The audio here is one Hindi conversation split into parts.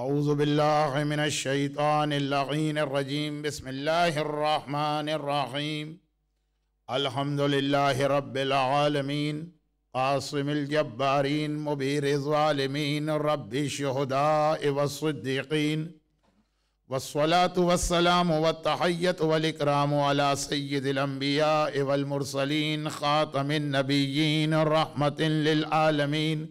अऊज़बिल्लाशैतानरजीम बसमीम अलहमदिल्ल रबालमीन आसमिलजब्बारीन मुबीरमीन रबिशहदा वसद्दीन वसलात वसलाम वतहैत वलिक्राम अला सैदिलम्बिया वलमरसलिन ख़ातमिन नबीन रहमतिन आलमीन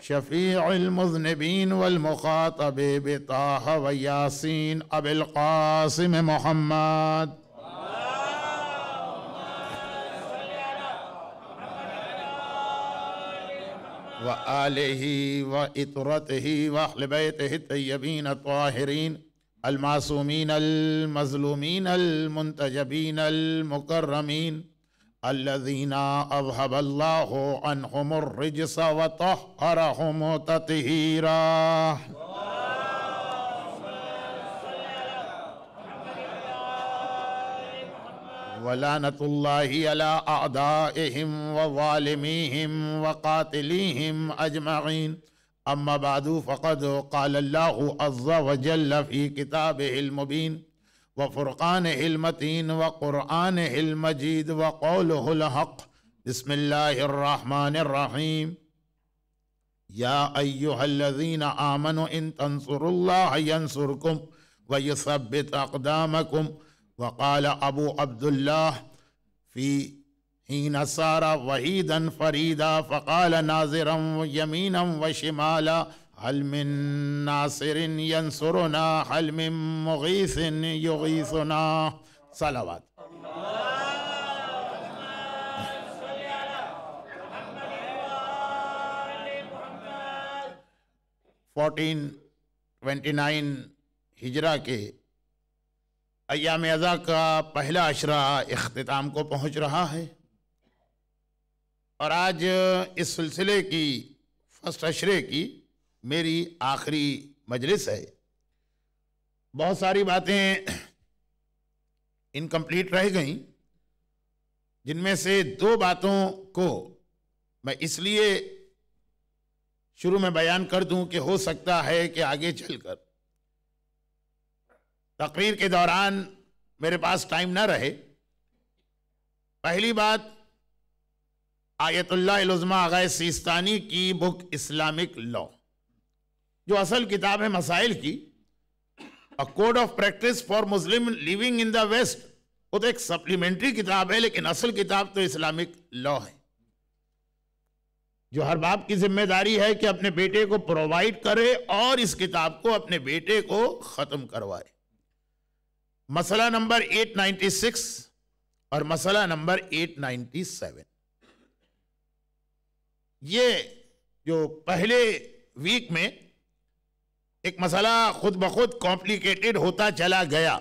شفيع المذنبين والمخاطب بطه وياسين أبي القاسم محمد وآله وإطرته وأهل بيته الطيبين الطاهرين المعصومين المظلومين المنتجبين المكرمين अल्लजीना अबहबल्लाम ततहीरा वलानतल्लादाम वालमीम वक़ातलीम अजमाइन अम्मा बादू फ़क़द काल्ला अज़्ज़ा وفرقانه المتين وقرانه المجيد وقوله الحق بسم الله الرحمن الرحيم يا ايها الذين امنوا ان تنصروا الله ينصركم ويثبت اقدامكم وقال ابو عبد الله في حين صار وحيدا فريدا فقال ناظرا يمينا وشمالا हलमिन ينصرنا هل من مغيث يغيثنا صلوات फोर्टीन ट्वेंटी नाइन हिजरा के अयाम अज़ा का पहला अशरा अख्ताम को पहुँच रहा है और आज इस सिलसिले की फर्स्ट अशरे की मेरी आखिरी मजलिस है बहुत सारी बातें इनकम्प्लीट रह गई जिनमें से दो बातों को मैं इसलिए शुरू में बयान कर दूं कि हो सकता है कि आगे चलकर तकरीर के दौरान मेरे पास टाइम ना रहे पहली बात आयतुल्ला आगा सिस्तानी की बुक इस्लामिक लॉ जो असल किताब है मसाइल की a code of practice for Muslim living in the West वो तो एक सप्लीमेंट्री किताब है लेकिन असल किताब तो इस्लामिक लॉ है जो हर बाप की जिम्मेदारी है कि अपने बेटे को प्रोवाइड करे और इस किताब को अपने बेटे को ख़त्म करवाए मसला नंबर 896 और मसला नंबर 897 ये जो पहले वीक में एक मसला खुद ब खुद कॉम्प्लिकेटेड होता चला गया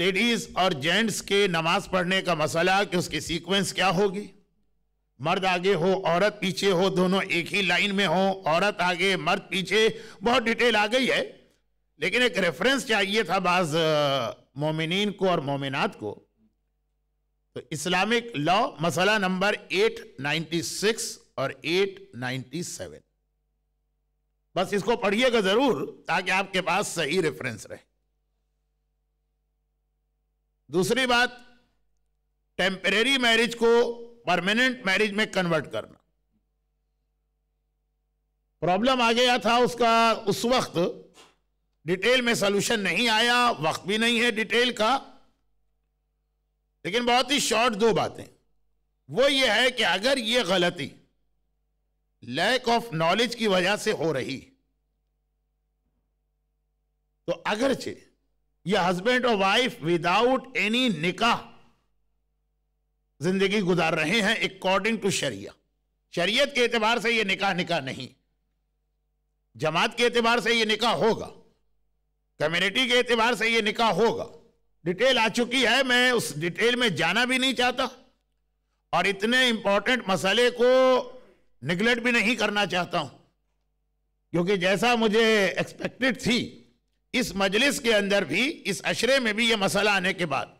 लेडीज़ और जेंट्स के नमाज पढ़ने का मसला कि उसकी सीक्वेंस क्या होगी मर्द आगे हो औरत पीछे हो दोनों एक ही लाइन में हो औरत आगे मर्द पीछे बहुत डिटेल आ गई है लेकिन एक रेफरेंस चाहिए था बाज मोमिन को और मोमिनात को तो इस्लामिक लॉ मसला नंबर 896 और 897 बस इसको पढ़िएगा जरूर ताकि आपके पास सही रेफरेंस रहे दूसरी बात टेम्परेरी मैरिज को परमानेंट मैरिज में कन्वर्ट करना प्रॉब्लम आ गया था उसका उस वक्त डिटेल में सोल्यूशन नहीं आया वक्त भी नहीं है डिटेल का लेकिन बहुत ही शॉर्ट दो बातें वो ये है कि अगर ये गलती लैक ऑफ नॉलेज की वजह से हो रही तो चे ये हस्बैंड और वाइफ विदाउट एनी निकाह जिंदगी गुजार रहे हैं अकॉर्डिंग टू शरिया शरीयत के एतबार से ये निकाह निकाह नहीं जमात के एतबार से ये निकाह होगा कम्युनिटी के एतबार से ये निकाह होगा डिटेल आ चुकी है मैं उस डिटेल में जाना भी नहीं चाहता और इतने इंपॉर्टेंट मसले को निगलेक्ट भी नहीं करना चाहता हूं क्योंकि जैसा मुझे एक्सपेक्टेड थी इस मजलिस के अंदर भी इस अशरे में भी यह मसला आने के बाद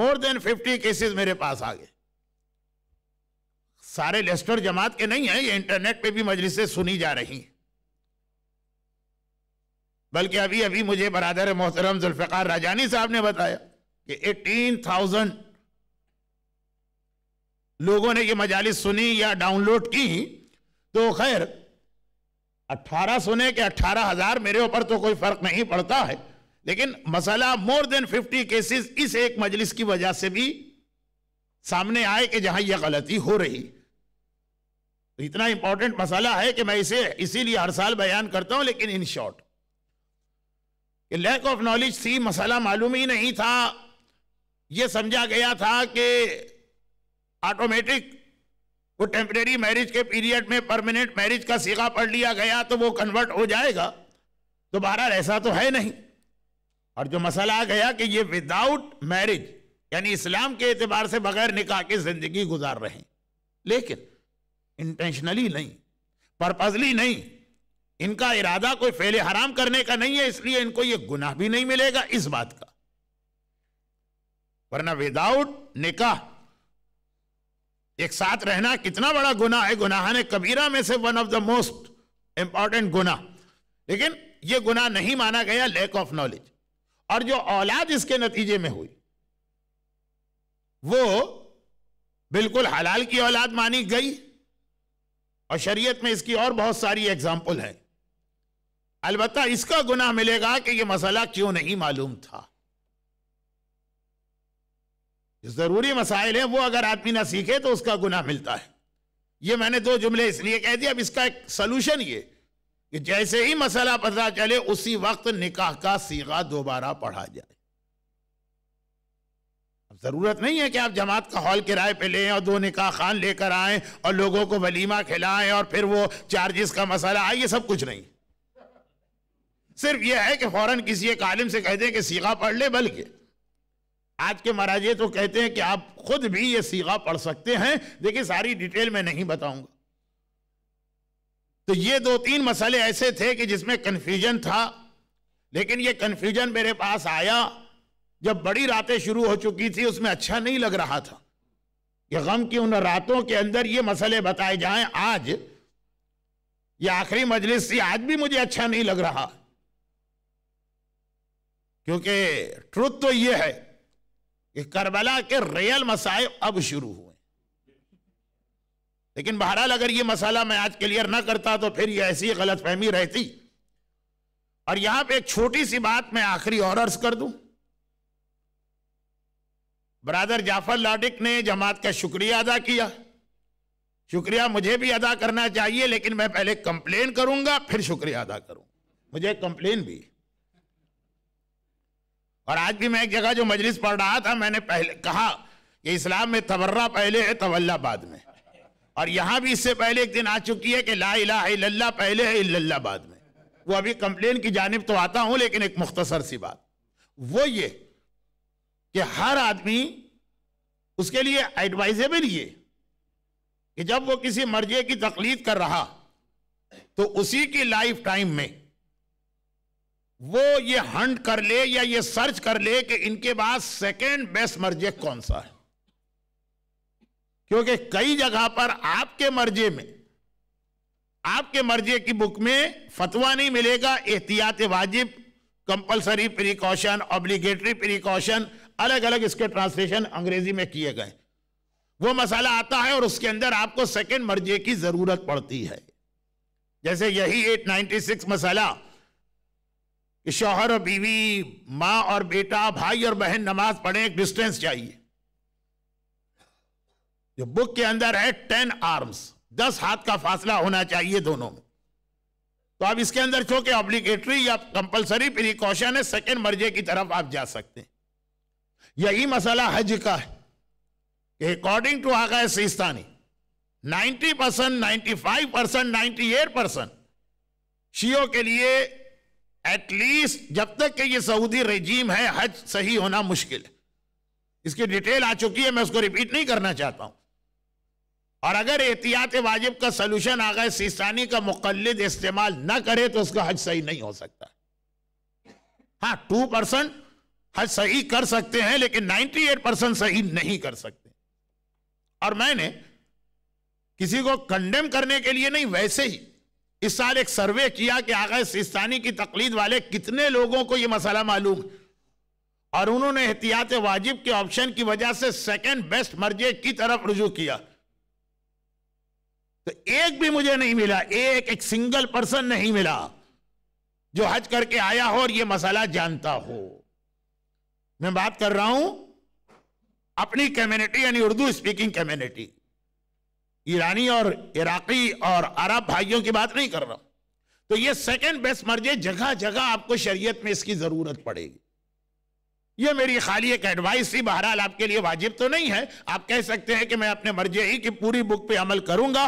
मोर देन फिफ्टी केसेस मेरे पास आ गए सारे लेस्टर जमात के नहीं है ये इंटरनेट पे भी मजलिसें सुनी जा रही है बल्कि अभी अभी मुझे बरदर मोहतरम जुल्फ़ार राजानी साहब ने बताया कि एटीन थाउजेंड लोगों ने ये मजालिस सुनी या डाउनलोड की तो खैर अट्ठारह सुने के अट्ठारह हजार मेरे ऊपर तो कोई फर्क नहीं पड़ता है लेकिन मसला मोर देन फिफ्टी केसेस इस एक मजलिस की वजह से भी सामने आए कि जहां यह गलती हो रही तो इतना इंपॉर्टेंट मसला है कि मैं इसे इसीलिए हर साल बयान करता हूं लेकिन in short lack of knowledge थी मसला मालूम ही नहीं था यह समझा गया था कि ऑटोमेटिक वो टेम्परेरी मैरिज के पीरियड में परमानेंट मैरिज का सीखा पढ़ लिया गया तो वो कन्वर्ट हो जाएगा दोबारा ऐसा तो है नहीं और जो मसला आ गया कि ये विदाउट मैरिज यानी इस्लाम के एतबार से बगैर निकाह के जिंदगी गुजार रहे हैं लेकिन इंटेंशनली नहीं पर्पजली नहीं इनका इरादा कोई फेले हराम करने का नहीं है इसलिए इनको ये गुनाह भी नहीं मिलेगा इस बात का वरना विदाउट निकाह एक साथ रहना कितना बड़ा गुना है गुनाह ने कबीरा में से one of the most important गुना लेकिन यह गुना नहीं माना गया लैक ऑफ नॉलेज और जो औलाद इसके नतीजे में हुई वो बिल्कुल हलाल की औलाद मानी गई और शरीयत में इसकी और बहुत सारी एग्जाम्पल है अलबत्ता इसका गुना मिलेगा कि यह मसला क्यों नहीं मालूम था ज़रूरी मसाइल हैं वो अगर आदमी ना सीखे तो उसका गुनाह मिलता है ये मैंने दो जुमले इसलिए कह दिया अब इसका एक सलूशन ये कि जैसे ही मसला पता चले उसी वक्त निकाह का सीगा दोबारा पढ़ा जाए अब ज़रूरत नहीं है कि आप जमात का हॉल किराए पे लें और दो निकाह खान लेकर आए और लोगों को वलीमा खिलाएं और फिर वो चार्जेस का मसाला आए हाँ, ये सब कुछ नहीं सिर्फ ये है कि फ़ौरन किसी एक आलिम से कह दें कि सीगा पढ़ ले बल्कि आज के महाराज ये तो कहते हैं कि आप खुद भी ये सीगा पढ़ सकते हैं देखिए सारी डिटेल में नहीं बताऊंगा तो ये दो तीन मसले ऐसे थे कि जिसमें कंफ्यूजन था लेकिन ये कन्फ्यूजन मेरे पास आया जब बड़ी रातें शुरू हो चुकी थी उसमें अच्छा नहीं लग रहा था कि गम की उन रातों के अंदर ये मसले बताए जाएं आज ये आखिरी मजलिस थी आज भी मुझे अच्छा नहीं लग रहा क्योंकि ट्रुथ तो ये है कि करबला के रियल मसाए अब शुरू हुए लेकिन बहरहाल अगर ये मसाला मैं आज क्लियर ना करता तो फिर ये ऐसी गलत फहमी रहती और यहां पे एक छोटी सी बात मैं आखिरी और अर्ज कर दूं ब्रादर जाफर लाडिक ने जमात का शुक्रिया अदा किया शुक्रिया मुझे भी अदा करना चाहिए लेकिन मैं पहले कंप्लेन करूंगा फिर शुक्रिया अदा करूंगा मुझे कंप्लेन भी और आज भी मैं एक जगह जो मजलिस पढ़ रहा था मैंने पहले कहा कि इस्लाम में तवर्रा पहले है तवल्ला बाद में और यहाँ भी इससे पहले एक दिन आ चुकी है कि ला इला पहले है इल्ला बाद में वो अभी कंप्लेन की जानब तो आता हूँ लेकिन एक मुख्तसर सी बात वो ये कि हर आदमी उसके लिए एडवाइजेबल ये कि जब वो किसी मर्जे की तकलीद कर रहा तो उसी की लाइफ टाइम में वो ये हंट कर ले या ये सर्च कर ले कि इनके बाद सेकेंड बेस्ट मर्जे कौन सा है क्योंकि कई जगह पर आपके मर्जे में आपके मर्जे की बुक में फतवा नहीं मिलेगा एहतियात वाजिब कंपलसरी प्रिकॉशन ऑब्लिगेटरी प्रिकॉशन अलग अलग इसके ट्रांसलेशन अंग्रेजी में किए गए वो मसाला आता है और उसके अंदर आपको सेकेंड मर्जे की जरूरत पड़ती है जैसे यही 896 मसाला कि शौहर और बीवी माँ और बेटा भाई और बहन नमाज पढ़े एक डिस्टेंस चाहिए जो बुक के अंदर है टेन आर्म्स दस हाथ का फासला होना चाहिए दोनों में तो आप इसके अंदर चूंकि ऑब्लिगेटरी या कंपलसरी प्रिकॉशन है सेकेंड मर्जे की तरफ आप जा सकते हैं यही मसाला हज का है कि according to Agha Sistani 90 percent ninety five percent ninety eight percent शियो के लिए एटलीस्ट जब तक कि ये सऊदी रेजीम है हज सही होना मुश्किल है इसकी डिटेल आ चुकी है मैं उसको रिपीट नहीं करना चाहता हूं और अगर एहतियात वाजिब का सलूशन गए सिस्तानी का मुकलद इस्तेमाल ना करे तो उसका हज सही नहीं हो सकता हाँ टू परसेंट हज सही कर सकते हैं लेकिन नाइन्टी एट परसेंट सही नहीं कर सकते और मैंने किसी को कंडेम करने के लिए नहीं वैसे ही इस साल एक सर्वे किया कि आगे सिस्तानी की तकलीद वाले कितने लोगों को यह मसला मालूम और उन्होंने एहतियात वाजिब के ऑप्शन की वजह से सेकंड बेस्ट मर्जे की तरफ रुजू किया तो एक भी मुझे नहीं मिला एक एक सिंगल पर्सन नहीं मिला जो हज करके आया हो और यह मसला जानता हो मैं बात कर रहा हूं अपनी कम्युनिटी यानी उर्दू स्पीकिंग कम्युनिटी ईरानी और इराकी और अरब भाइयों की बात नहीं कर रहा हूं तो ये सेकंड बेस्ट मर्जे जगह जगह आपको शरीयत में इसकी ज़रूरत पड़ेगी ये मेरी खाली एक एडवाइस थी बहरहाल आपके लिए वाजिब तो नहीं है आप कह सकते हैं कि मैं अपने मर्जे ही की पूरी बुक पे अमल करूंगा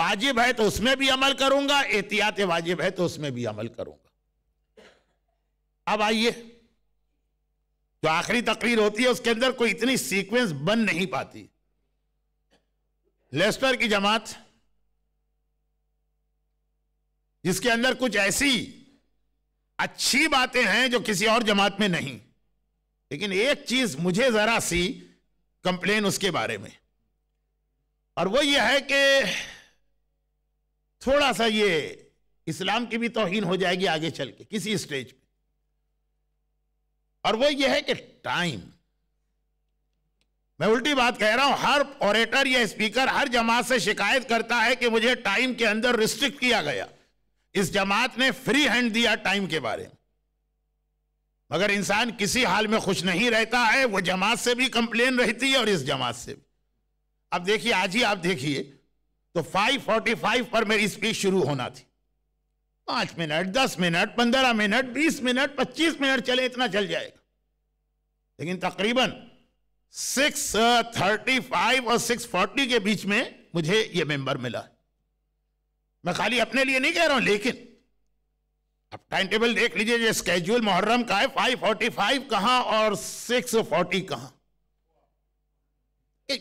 वाजिब है तो उसमें भी अमल करूंगा एहतियात वाजिब है तो उसमें भी अमल करूंगा अब आइए जो आखिरी तकरीर होती है उसके अंदर कोई इतनी सीक्वेंस बन नहीं पाती लेस्टर की जमात जिसके अंदर कुछ ऐसी अच्छी बातें हैं जो किसी और जमात में नहीं लेकिन एक चीज मुझे जरा सी कंप्लेन उसके बारे में और वो ये है कि थोड़ा सा ये इस्लाम की भी तोहीन हो जाएगी आगे चल के किसी स्टेज पे और वो ये है कि टाइम मैं उल्टी बात कह रहा हूं हर ऑरेटर या स्पीकर हर जमात से शिकायत करता है कि मुझे टाइम के अंदर रिस्ट्रिक्ट किया गया इस जमात ने फ्री हैंड दिया टाइम के बारे में मगर इंसान किसी हाल में खुश नहीं रहता है वो जमात से भी कंप्लेन रहती है और इस जमात से भी अब देखिए आज ही आप देखिए तो 5:45 पर मेरी स्पीच शुरू होना थी पाँच मिनट दस मिनट पंद्रह मिनट बीस मिनट पच्चीस मिनट चले इतना चल जाएगा लेकिन तकरीबन सिक्स थर्टी फाइव और सिक्स फोर्टी के बीच में मुझे ये मेंबर मिला मैं खाली अपने लिए नहीं कह रहा हूं लेकिन अब टाइम टेबल देख लीजिए ये स्केड्यूल मुहर्रम का है फाइव फोर्टी फाइव कहां और सिक्स फोर्टी कहां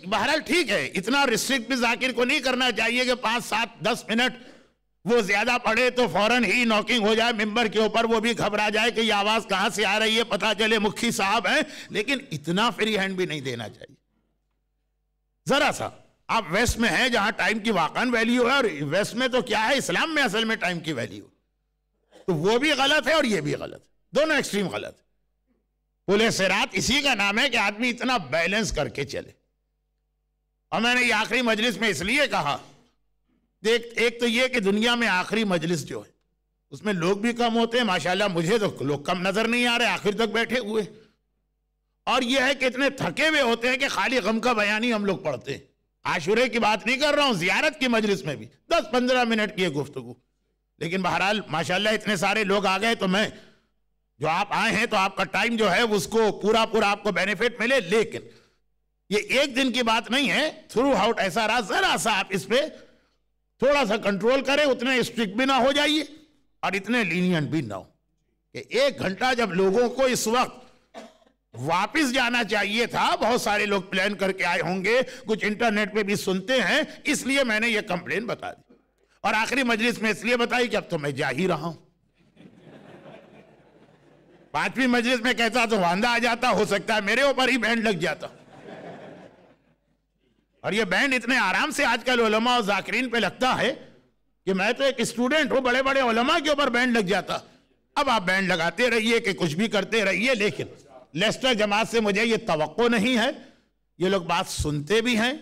बहरहाल ठीक है इतना रिस्ट्रिक्ट भी जाकिर को नहीं करना चाहिए कि पांच सात दस मिनट वो ज्यादा पढ़े तो फौरन ही नॉकिंग हो जाए मेंबर के ऊपर वो भी घबरा जाए कि ये आवाज कहां से आ रही है पता चले मुखी साहब हैं लेकिन इतना फ्री हैंड भी नहीं देना चाहिए जरा सा आप वेस्ट में हैं जहां टाइम की वाकन वैल्यू है और वेस्ट में तो क्या है इस्लाम में असल में टाइम की वैल्यू तो वो भी गलत है और ये भी गलत दोनों एक्सट्रीम गलत पुलिस से रात इसी का नाम है कि आदमी इतना बैलेंस करके चले और मैंने ये आखिरी मजलिस में इसलिए कहा एक, एक तो ये कि दुनिया में आखिरी मजलिस जो है उसमें लोग भी कम होते हैं माशाल्लाह मुझे तो लोग कम नज़र नहीं आ रहे आखिर तक बैठे हुए और यह है कि इतने थके हुए होते हैं कि खाली गम का बयान ही हम लोग पढ़ते हैं आशुरे की बात नहीं कर रहा हूँ जियारत की मजलिस में भी दस पंद्रह मिनट की गुफ्तगु लेकिन बहरहाल माशाल्लाह इतने सारे लोग आ गए तो मैं जो आप आए हैं तो आपका टाइम जो है उसको पूरा पूरा आपको बेनिफिट मिले लेकिन ये एक दिन की बात नहीं है थ्रू आउट ऐसा रहा जरा सा आप इस पर थोड़ा सा कंट्रोल करें उतने स्ट्रिक्ट भी ना हो जाइए और इतने लीनियंट भी ना हो कि एक घंटा जब लोगों को इस वक्त वापस जाना चाहिए था बहुत सारे लोग प्लान करके आए होंगे कुछ इंटरनेट पे भी सुनते हैं इसलिए मैंने ये कंप्लेन बता दी और आखिरी मजलिस में इसलिए बताई कि अब तो मैं जा ही रहा हूं पांचवी मजलिस में कहता तो वादा आ जाता हो सकता है मेरे ऊपर ही बैंड लग जाता और ये बैंड इतने आराम से आजकल ओलमा और जाकरीन पे लगता है कि मैं तो एक स्टूडेंट हूँ बड़े बड़े ओलमा के ऊपर बैंड लग जाता अब आप बैंड लगाते रहिए कि कुछ भी करते रहिए लेकिन लेस्टर जमात से मुझे ये तो नहीं है ये लोग बात सुनते भी हैं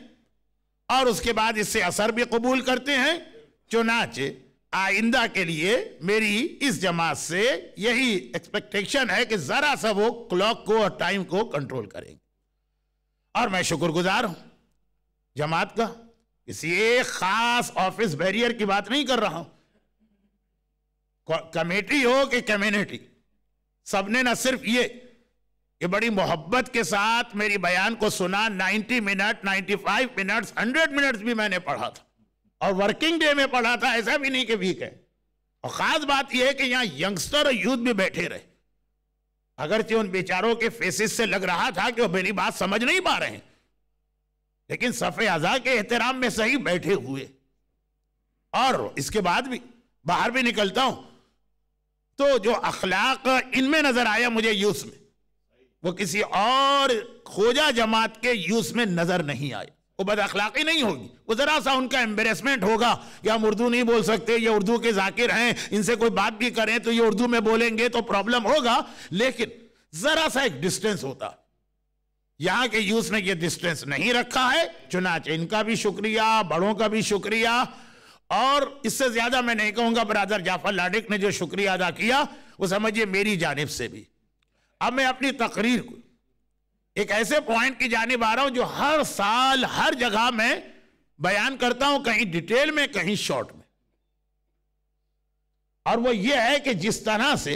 और उसके बाद इससे असर भी कबूल करते हैं चुनाच आइंदा के लिए मेरी इस जमात से यही एक्सपेक्टेशन है कि ज़रा सा वो क्लॉक को और टाइम को कंट्रोल करेंगे और मैं शुक्रगुजार हूं जमात का किसी एक खास ऑफिस बैरियर की बात नहीं कर रहा हूं कमेटी हो कि कम्युनिटी सबने ना सिर्फ ये कि बड़ी मोहब्बत के साथ मेरी बयान को सुना 90 मिनट 95 मिनट्स 100 मिनट्स भी मैंने पढ़ा था और वर्किंग डे में पढ़ा था ऐसा भी नहीं कि वीक है और ख़ास बात यह है कि यहां यंगस्टर और यूथ भी बैठे रहे अगरचे उन बेचारों के फेसिस से लग रहा था कि वो मेरी बात समझ नहीं पा रहे हैं लेकिन सफे अज़ा के एहतराम में सही बैठे हुए और इसके बाद भी बाहर भी निकलता हूं तो जो अखलाक इनमें नजर आया मुझे यूस में वो किसी और खोजा जमात के यूस में नजर नहीं आए वो बद अखलाकी नहीं होगी वो ज़रा सा उनका एम्बेसमेंट होगा कि हम उर्दू नहीं बोल सकते ये उर्दू के जाकिर हैं इनसे कोई बात भी करें तो ये उर्दू में बोलेंगे तो प्रॉब्लम होगा लेकिन ज़रा सा एक डिस्टेंस होता है यहां के यूथ ने ये डिस्टेंस नहीं रखा है चुनाच इनका भी शुक्रिया बड़ों का भी शुक्रिया और इससे ज्यादा मैं नहीं कहूंगा ब्रादर जाफर लाडिक ने जो शुक्रिया अदा किया वो समझिए मेरी जानब से भी अब मैं अपनी तकरीर को एक ऐसे पॉइंट की जानब आ रहा हूं जो हर साल हर जगह में बयान करता हूं कहीं डिटेल में कहीं शॉर्ट में और वो ये है कि जिस तरह से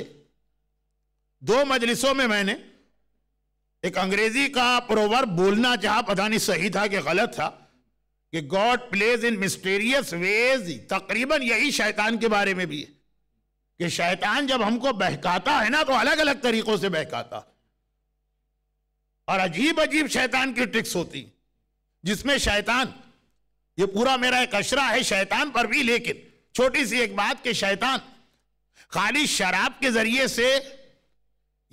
दो मजलिसों में मैंने एक अंग्रेजी का प्रोवर बोलना चाह पता नहीं सही था कि गलत था कि God plays in mysterious ways तकरीबन यही शैतान के बारे में भी है कि शैतान जब हमको बहकाता है ना तो अलग अलग तरीकों से बहकाता और अजीब अजीब शैतान की ट्रिक्स होती जिसमें शैतान ये पूरा मेरा एक अशरा है शैतान पर भी लेकिन छोटी सी एक बात कि शैतान खाली शराब के जरिए से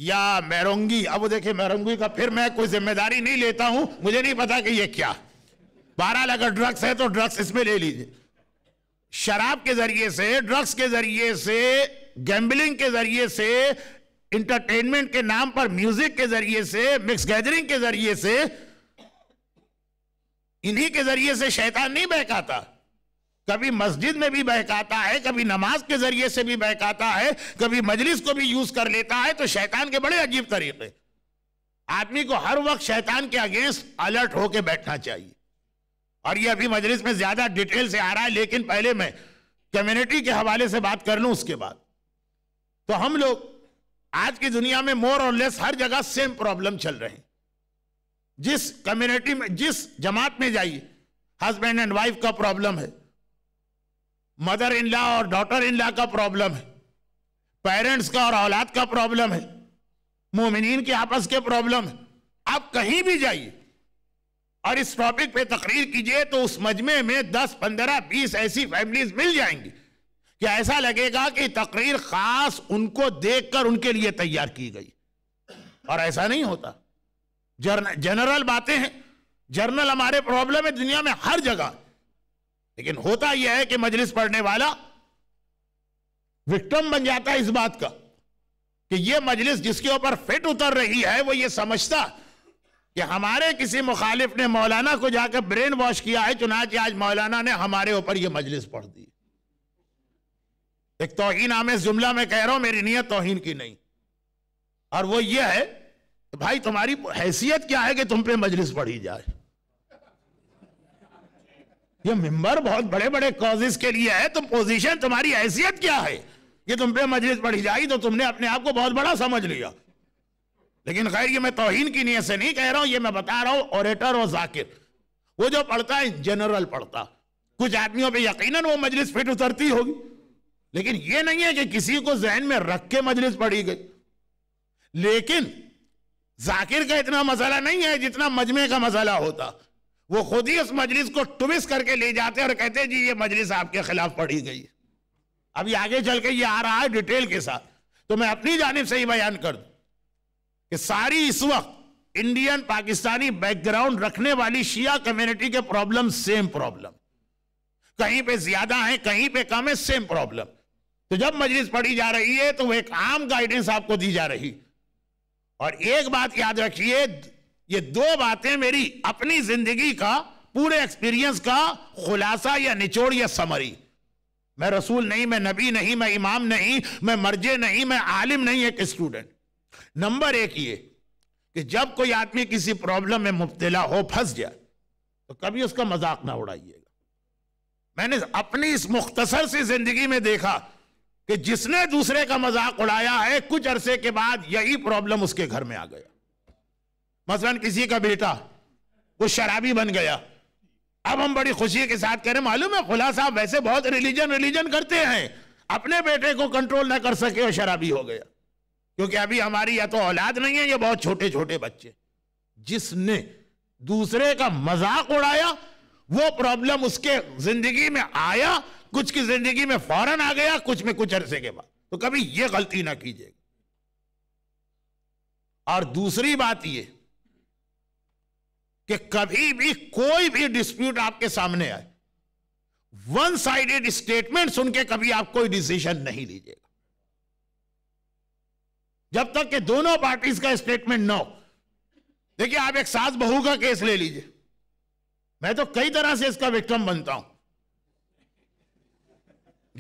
या मैरोंगी अब देखिए मैरोंगी का फिर मैं कोई जिम्मेदारी नहीं लेता हूं मुझे नहीं पता कि ये क्या बहरहाल अगर ड्रग्स है तो ड्रग्स इसमें ले लीजिए शराब के जरिए से ड्रग्स के जरिए से गैम्बलिंग के जरिए से इंटरटेनमेंट के नाम पर म्यूजिक के जरिए से मिक्स गैदरिंग के जरिए से इन्हीं के जरिए से शैतान नहीं बहकाता कभी मस्जिद में भी बहकाता है कभी नमाज के जरिए से भी बहकाता है कभी मजलिस को भी यूज कर लेता है तो शैतान के बड़े अजीब तरीके आदमी को हर वक्त शैतान के अगेंस्ट अलर्ट होके बैठना चाहिए और ये अभी मजलिस में ज्यादा डिटेल से आ रहा है लेकिन पहले मैं कम्युनिटी के हवाले से बात कर लू उसके बाद तो हम लोग आज की दुनिया में मोर और लेस हर जगह सेम प्रॉब्लम चल रहे हैं जिस कम्युनिटी में जिस जमात में जाइए हस्बैंड एंड वाइफ का प्रॉब्लम है मदर इन लॉ और डॉटर इन लॉ का प्रॉब्लम है पेरेंट्स का और औलाद का प्रॉब्लम है मोमिन के आपस के प्रॉब्लम है आप कहीं भी जाइए और इस टॉपिक पे तकरीर कीजिए तो उस मजमे में 10, 15, 20 ऐसी फैमिलीज मिल जाएंगी कि ऐसा लगेगा कि तकरीर खास उनको देखकर उनके लिए तैयार की गई और ऐसा नहीं होता जनरल बातें हैं जर्नल हमारे प्रॉब्लम है दुनिया में हर जगह लेकिन होता यह है कि मजलिस पढ़ने वाला विक्टम बन जाता है इस बात का कि यह मजलिस जिसके ऊपर फिट उतर रही है वो ये समझता कि हमारे किसी मुखालिफ ने मौलाना को जाकर ब्रेन वॉश किया है चुनाच आज मौलाना ने हमारे ऊपर यह मजलिस पढ़ दी एक तोहिन आमे जुमला में कह रहा हूं मेरी नीयत तोहिन की नहीं और वो ये है भाई तुम्हारी हैसियत क्या है कि तुम पे मजलिस पढ़ी जाए ये मेंबर बहुत बड़े बड़े कॉजेज के लिए है तुम तो पोजीशन तुम्हारी हैसियत क्या है ये तुम पे मजलिस पढ़ी जाई तो तुमने अपने आप को बहुत बड़ा समझ लिया लेकिन खैर ये मैं तोहिन की नीयत से नहीं कह रहा हूं ये मैं बता रहा हूं ऑरेटर और जाकिर वो जो पढ़ता है जनरल पढ़ता कुछ आदमियों पर यकीन वो मजलिस फिट उतरती होगी लेकिन ये नहीं है कि किसी को जहन में रख के मजलिस पढ़ी गई लेकिन जाकिर का इतना मसाला नहीं है जितना मजमे का मसाला होता वो खुद ही उस मजलिस को टुबिस करके ले जाते और कहते जी ये मजलिस आपके खिलाफ पढ़ी गई है अभी आगे चल के ये आ रहा है डिटेल के साथ तो मैं अपनी जानब से ही बयान कर दू कि सारी इस वक्त इंडियन पाकिस्तानी बैकग्राउंड रखने वाली शिया कम्युनिटी के प्रॉब्लम सेम प्रॉब्लम कहीं पे ज्यादा है कहीं पे कम है सेम प्रॉब्लम तो जब मजलिस पढ़ी जा रही है तो एक आम गाइडेंस आपको दी जा रही और एक बात याद रखिए ये दो बातें मेरी अपनी जिंदगी का पूरे एक्सपीरियंस का खुलासा या निचोड़ या समरी मैं रसूल नहीं मैं नबी नहीं मैं इमाम नहीं मैं मर्जे नहीं मैं आलिम नहीं एक स्टूडेंट नंबर एक ये कि जब कोई आदमी किसी प्रॉब्लम में मुबतला हो फंस जाए तो कभी उसका मजाक ना उड़ाइएगा मैंने अपनी इस मुख्तसर सी जिंदगी में देखा कि जिसने दूसरे का मजाक उड़ाया है कुछ अरसे के बाद यही प्रॉब्लम उसके घर में आ गया मसलन किसी का बेटा वो शराबी बन गया अब हम बड़ी खुशी के साथ कह रहे मालूम है खुला साहब वैसे बहुत रिलीजन रिलीजन करते हैं अपने बेटे को कंट्रोल ना कर सके और शराबी हो गया क्योंकि अभी हमारी या तो औलाद नहीं है या बहुत छोटे छोटे बच्चे जिसने दूसरे का मजाक उड़ाया वो प्रॉब्लम उसके जिंदगी में आया कुछ की जिंदगी में फौरन आ गया कुछ में कुछ अरसे के बाद तो कभी ये गलती ना कीजिएगा और दूसरी बात ये कि कभी भी कोई भी डिस्प्यूट आपके सामने आए वन साइडेड स्टेटमेंट सुन के कभी आप कोई डिसीजन नहीं लीजिएगा जब तक कि दोनों पार्टीज का स्टेटमेंट ना हो देखिए आप एक सास बहू का केस ले लीजिए मैं तो कई तरह से इसका विक्टम बनता हूं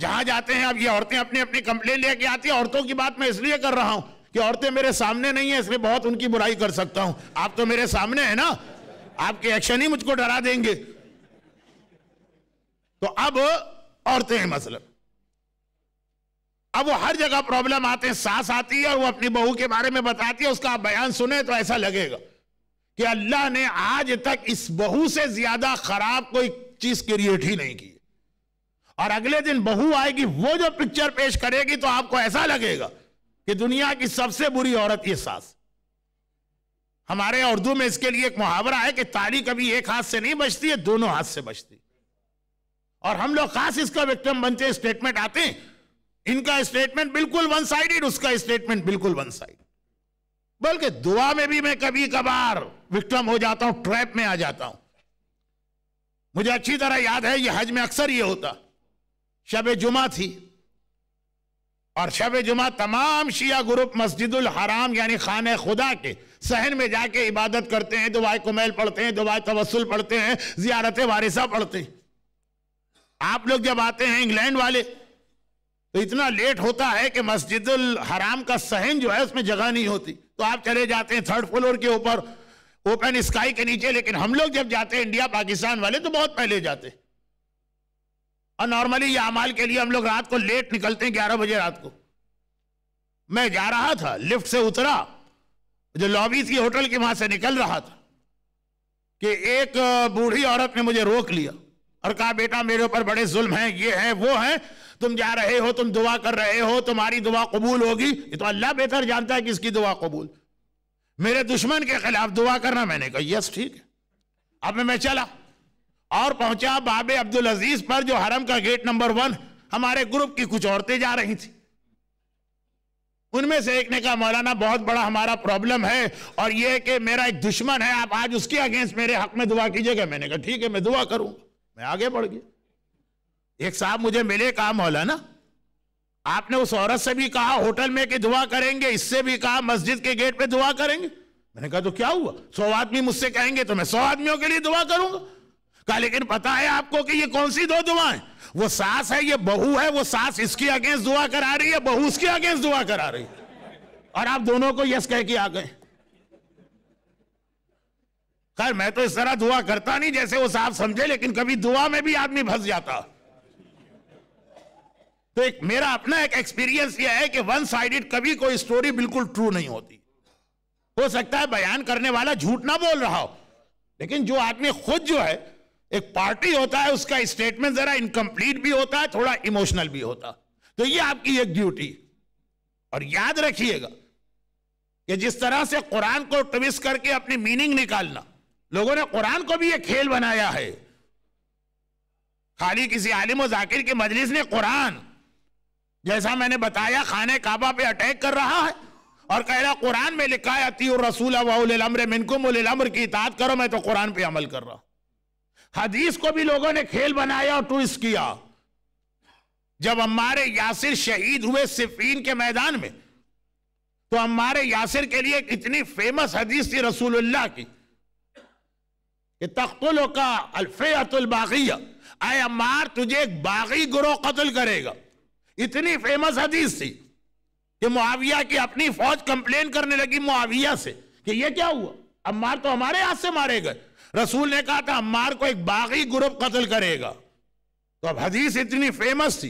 जहां जाते हैं अब ये औरतें अपनी अपनी कंप्लेन लेके आती है औरतों की बात मैं इसलिए कर रहा हूं कि औरतें मेरे सामने नहीं है इसलिए बहुत उनकी बुराई कर सकता हूं आप तो मेरे सामने है ना आपके एक्शन ही मुझको डरा देंगे तो अब औरतें हैं मसलन अब वो हर जगह प्रॉब्लम आते हैं सास आती है और वो अपनी बहू के बारे में बताती है उसका आप बयान सुने तो ऐसा लगेगा कि अल्लाह ने आज तक इस बहू से ज्यादा खराब कोई चीज क्रिएट ही नहीं की और अगले दिन बहू आएगी वो जो पिक्चर पेश करेगी तो आपको ऐसा लगेगा कि दुनिया की सबसे बुरी औरत ये सास हमारे उर्दू में इसके लिए एक मुहावरा है कि ताली कभी एक हाथ से नहीं बचती है दोनों हाथ से बचती और हम लोग खास इसका विक्टम बनते स्टेटमेंट आते हैं इनका स्टेटमेंट बिल्कुल वन साइडेड उसका स्टेटमेंट बिल्कुल वन साइड बल्कि दुआ में भी मैं कभी कभार विक्टम हो जाता हूं ट्रैप में आ जाता हूं मुझे अच्छी तरह याद है ये हज में अक्सर यह होता शब जुमा थी और शब जुमा तमाम शिया ग्रुप मस्जिदुल हराम यानी खान खुदा के सहन में जाके इबादत करते हैं दुआ कुमेल पढ़ते हैं दुआ तवसल पढ़ते हैं जियारत वारिसा पढ़ते हैं आप लोग जब आते हैं इंग्लैंड वाले तो इतना लेट होता है कि मस्जिद हराम का सहन जो है उसमें जगह नहीं होती तो आप चले जाते हैं थर्ड फ्लोर के ऊपर ओपन स्काई के नीचे लेकिन हम लोग जब जाते हैं इंडिया पाकिस्तान वाले तो बहुत पहले जाते और नॉर्मली ये अमाल के लिए हम लोग रात को लेट निकलते हैं ग्यारह बजे रात को मैं जा रहा था लिफ्ट से उतरा जो लॉबीज की होटल के वहां से निकल रहा था कि एक बूढ़ी औरत ने मुझे रोक लिया और कहा बेटा मेरे ऊपर बड़े जुल्म हैं ये हैं वो हैं तुम जा रहे हो तुम दुआ कर रहे हो तुम्हारी दुआ कबूल होगी ये तो अल्लाह बेहतर जानता है कि इसकी दुआ कबूल मेरे दुश्मन के खिलाफ दुआ करना मैंने कहा यस ठीक है अब मैं चला और पहुंचा बाबे अब्दुल अजीज पर जो हरम का गेट नंबर वन हमारे ग्रुप की कुछ औरतें जा रही थी उनमें से एक ने कहा मौलाना बहुत बड़ा हमारा प्रॉब्लम है और यह कि मेरा एक दुश्मन है आप आज उसके अगेंस्ट मेरे हक में दुआ कीजिएगा मैंने कहा ठीक है मैं दुआ करूंगा मैं आगे बढ़ गया एक साहब मुझे मिले कहा मौलाना आपने उस औरत से भी कहा होटल में के दुआ करेंगे इससे भी कहा मस्जिद के गेट पे दुआ करेंगे मैंने कहा तो क्या हुआ सौ आदमी मुझसे कहेंगे तो मैं सौ आदमियों के लिए दुआ करूंगा कहा लेकिन पता है आपको कि ये कौन सी दो दुआएं वो सास है ये बहू है वो सास इसकी अगेंस्ट दुआ करा रही है बहू उसकी अगेंस्ट दुआ करा रही है और आप दोनों को यस कह के आ गए खैर मैं तो इस तरह दुआ करता नहीं जैसे वो साहब समझे लेकिन कभी दुआ में भी आदमी फंस जाता तो एक मेरा अपना एक एक्सपीरियंस यह है कि वन साइडेड कभी कोई स्टोरी बिल्कुल ट्रू नहीं होती हो सकता है बयान करने वाला झूठ ना बोल रहा हो लेकिन जो आदमी खुद जो है एक पार्टी होता है उसका स्टेटमेंट जरा इनकम्प्लीट भी होता है थोड़ा इमोशनल भी होता तो ये आपकी एक ड्यूटी और याद रखिएगा कि जिस तरह से कुरान को ट्विस्ट करके अपनी मीनिंग निकालना लोगों ने कुरान को भी ये खेल बनाया है खाली किसी आलिम जाकिर की मजलिस ने कुरान जैसा मैंने बताया खाने काबा पे अटैक कर रहा है और कह रहा कुरान में लिखा है अती रसूल अमर मिनकुम उल अमर की इतात करो मैं तो कुरान पे अमल कर रहा हूं हदीस को भी लोगों ने खेल बनाया और टूरिस्ट किया जब हमारे यासिर शहीद हुए सिफीन के मैदान में तो हमारे यासिर के लिए इतनी फेमस हदीस थी रसूलुल्लाह की कि तख्तुल का अल्फेतुलबागिया आए अम्मार तुझे एक बागी गुरो कत्ल करेगा इतनी फेमस हदीस थी कि मुआविया की अपनी फौज कंप्लेन करने लगी मुआविया से कि ये क्या हुआ अम्मार तो हमारे हाथ से मारे गए रसूल ने कहा था अम्मार को एक बागी ग्रुप कत्ल करेगा तो अब हदीस इतनी फेमस थी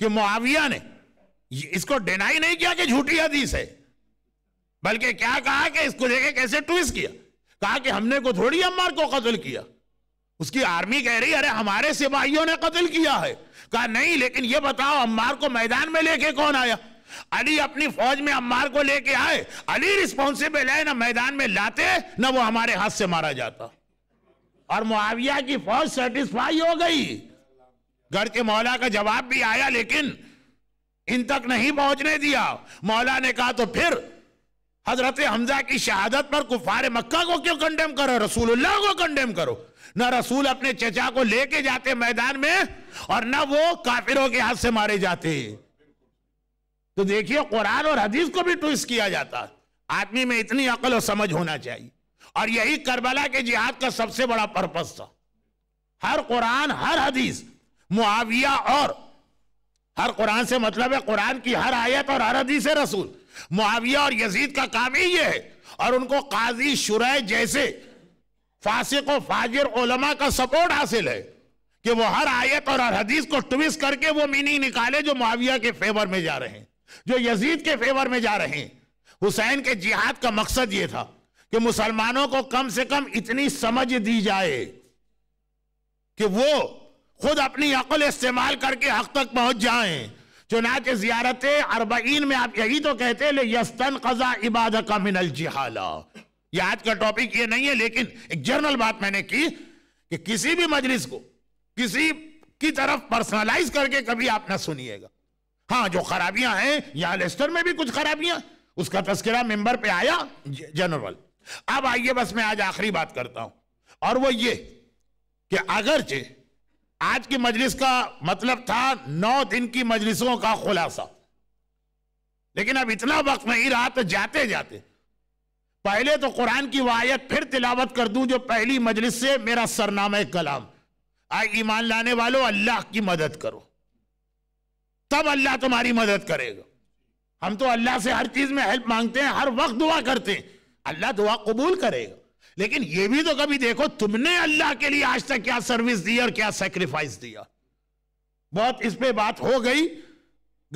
कि मुआविया ने इसको डिनाई नहीं किया कि झूठी हदीस है बल्कि क्या कहा कि इसको लेके कैसे ट्विस्ट किया कहा कि हमने को थोड़ी अम्मार को कत्ल किया उसकी आर्मी कह रही अरे हमारे सिपाहियों ने कत्ल किया है कहा नहीं लेकिन यह बताओ अम्मार को मैदान में लेके कौन आया अली अपनी फौज में अम्मार को लेके आए अली रिस्पॉन्सिबल है ना मैदान में लाते ना वो हमारे हाथ से मारा जाता और मुआविया की फौज सेटिस्फाई हो गई घर के मौला का जवाब भी आया लेकिन इन तक नहीं पहुंचने दिया मौला ने कहा तो फिर हजरत हमजा की शहादत पर कुफार मक्का को क्यों कंडेम करो रसूलुल्लाह को कंडेम करो ना रसूल अपने चचा को लेके जाते मैदान में और ना वो काफिरों के हाथ से मारे जाते तो देखिए कुरान और हदीस को भी ट्विस्ट किया जाता है आदमी में इतनी अकल और समझ होना चाहिए और यही करबला के जिहाद का सबसे बड़ा पर्पज था हर कुरान हर हदीस मुआविया और हर कुरान से मतलब है कुरान की हर आयत और हर हदीस रसूल मुआविया और यजीद का काम ही ये है और उनको काजी शुरह जैसे फासिक और फाजिर ओलमा का सपोर्ट हासिल है कि वो हर आयत और हर हदीस को ट्विस्ट करके वो मीनिंग निकाले जो मुआविया के फेवर में जा रहे हैं जो यजीद के फेवर में जा रहे हैं हुसैन के जिहाद का मकसद ये था कि मुसलमानों को कम से कम इतनी समझ दी जाए कि वो खुद अपनी अकल इस्तेमाल करके हक तक पहुंच जाए चुनाच जियारत अरबईन में आप यही तो कहते हैं इबाद का मिनल जिहाला यह आज का टॉपिक ये नहीं है लेकिन एक जर्नल बात मैंने की कि किसी भी मजलिस को किसी की तरफ पर्सनलाइज करके कभी आप ना सुनिएगा हाँ जो खराबियां हैं या लेस्टर में भी कुछ खराबियां उसका तस्करा मेंबर पे आया जनरल अब आइए बस मैं आज आखिरी बात करता हूं और वो ये कि अगरचे आज की मजलिस का मतलब था नौ दिन की मजलिसों का खुलासा लेकिन अब इतना वक्त नहीं रहा तो जाते जाते पहले तो कुरान की वायत फिर तिलावत कर दूं जो पहली मजलिस से मेरा सरनामा कलाम आई ईमान लाने वालों अल्लाह की मदद करो तब अल्लाह तुम्हारी मदद करेगा हम तो अल्लाह से हर चीज में हेल्प मांगते हैं हर वक्त दुआ करते हैं अल्लाह दुआ कबूल करेगा लेकिन ये भी तो कभी देखो तुमने अल्लाह के लिए आज तक क्या सर्विस दी और क्या सेक्रीफाइस दिया बहुत इस पर बात हो गई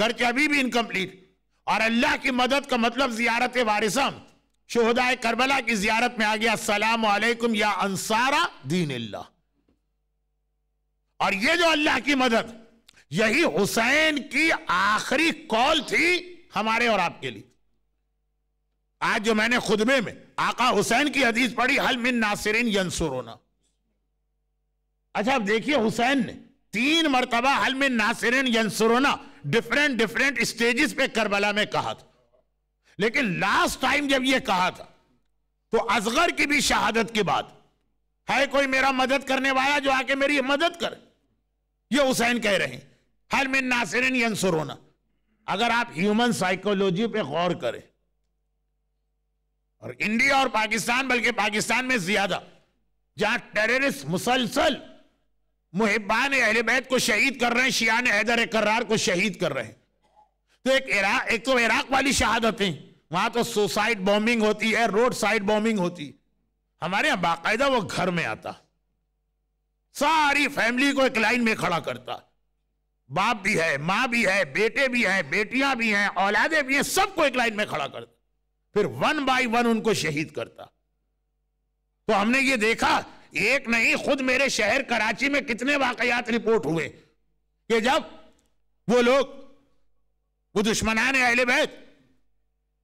घर के अभी भी इनकम्प्लीट और अल्लाह की मदद का मतलब जियारत वारिसम शहदाय करबला की जियारत में आ गया सलामकुम या अंसारा दीन अल्लाह और ये जो अल्लाह की मदद यही हुसैन की आखिरी कॉल थी हमारे और आपके लिए आज जो मैंने खुदबे में आका हुसैन की हदीस पढ़ी हल मिन नासिरिन यंसुरोना अच्छा अब देखिए हुसैन ने तीन मरतबा हल मिन नासिरिन यंसुरोना डिफरेंट डिफरेंट स्टेजेस पे करबला में कहा था लेकिन लास्ट टाइम जब यह कहा था तो असगर की भी शहादत की बात है कोई मेरा मदद करने वाला जो आके मेरी मदद करे ये हुसैन कह रहे हैं हर में नासिरन होना अगर आप ह्यूमन साइकोलॉजी पे गौर करें और इंडिया और पाकिस्तान बल्कि पाकिस्तान में ज्यादा जहां टेररिस्ट मुसलसल मुहिबान अहलबैत को शहीद कर रहे हैं शियान हैदर करार को शहीद कर रहे हैं तो एक इराक एक तो इराक वाली शहादतें वहां तो सुसाइड बॉम्बिंग होती है रोड साइड बॉम्बिंग होती है हमारे यहां बाकायदा वो घर में आता सारी फैमिली को एक लाइन में खड़ा करता बाप भी है माँ भी है बेटे भी हैं बेटियां भी हैं औलादे भी हैं सबको एक लाइन में खड़ा करता फिर वन बाय वन उनको शहीद करता तो हमने ये देखा एक नहीं खुद मेरे शहर कराची में कितने वाकयात रिपोर्ट हुए कि जब वो लोग वो ने अहले बैत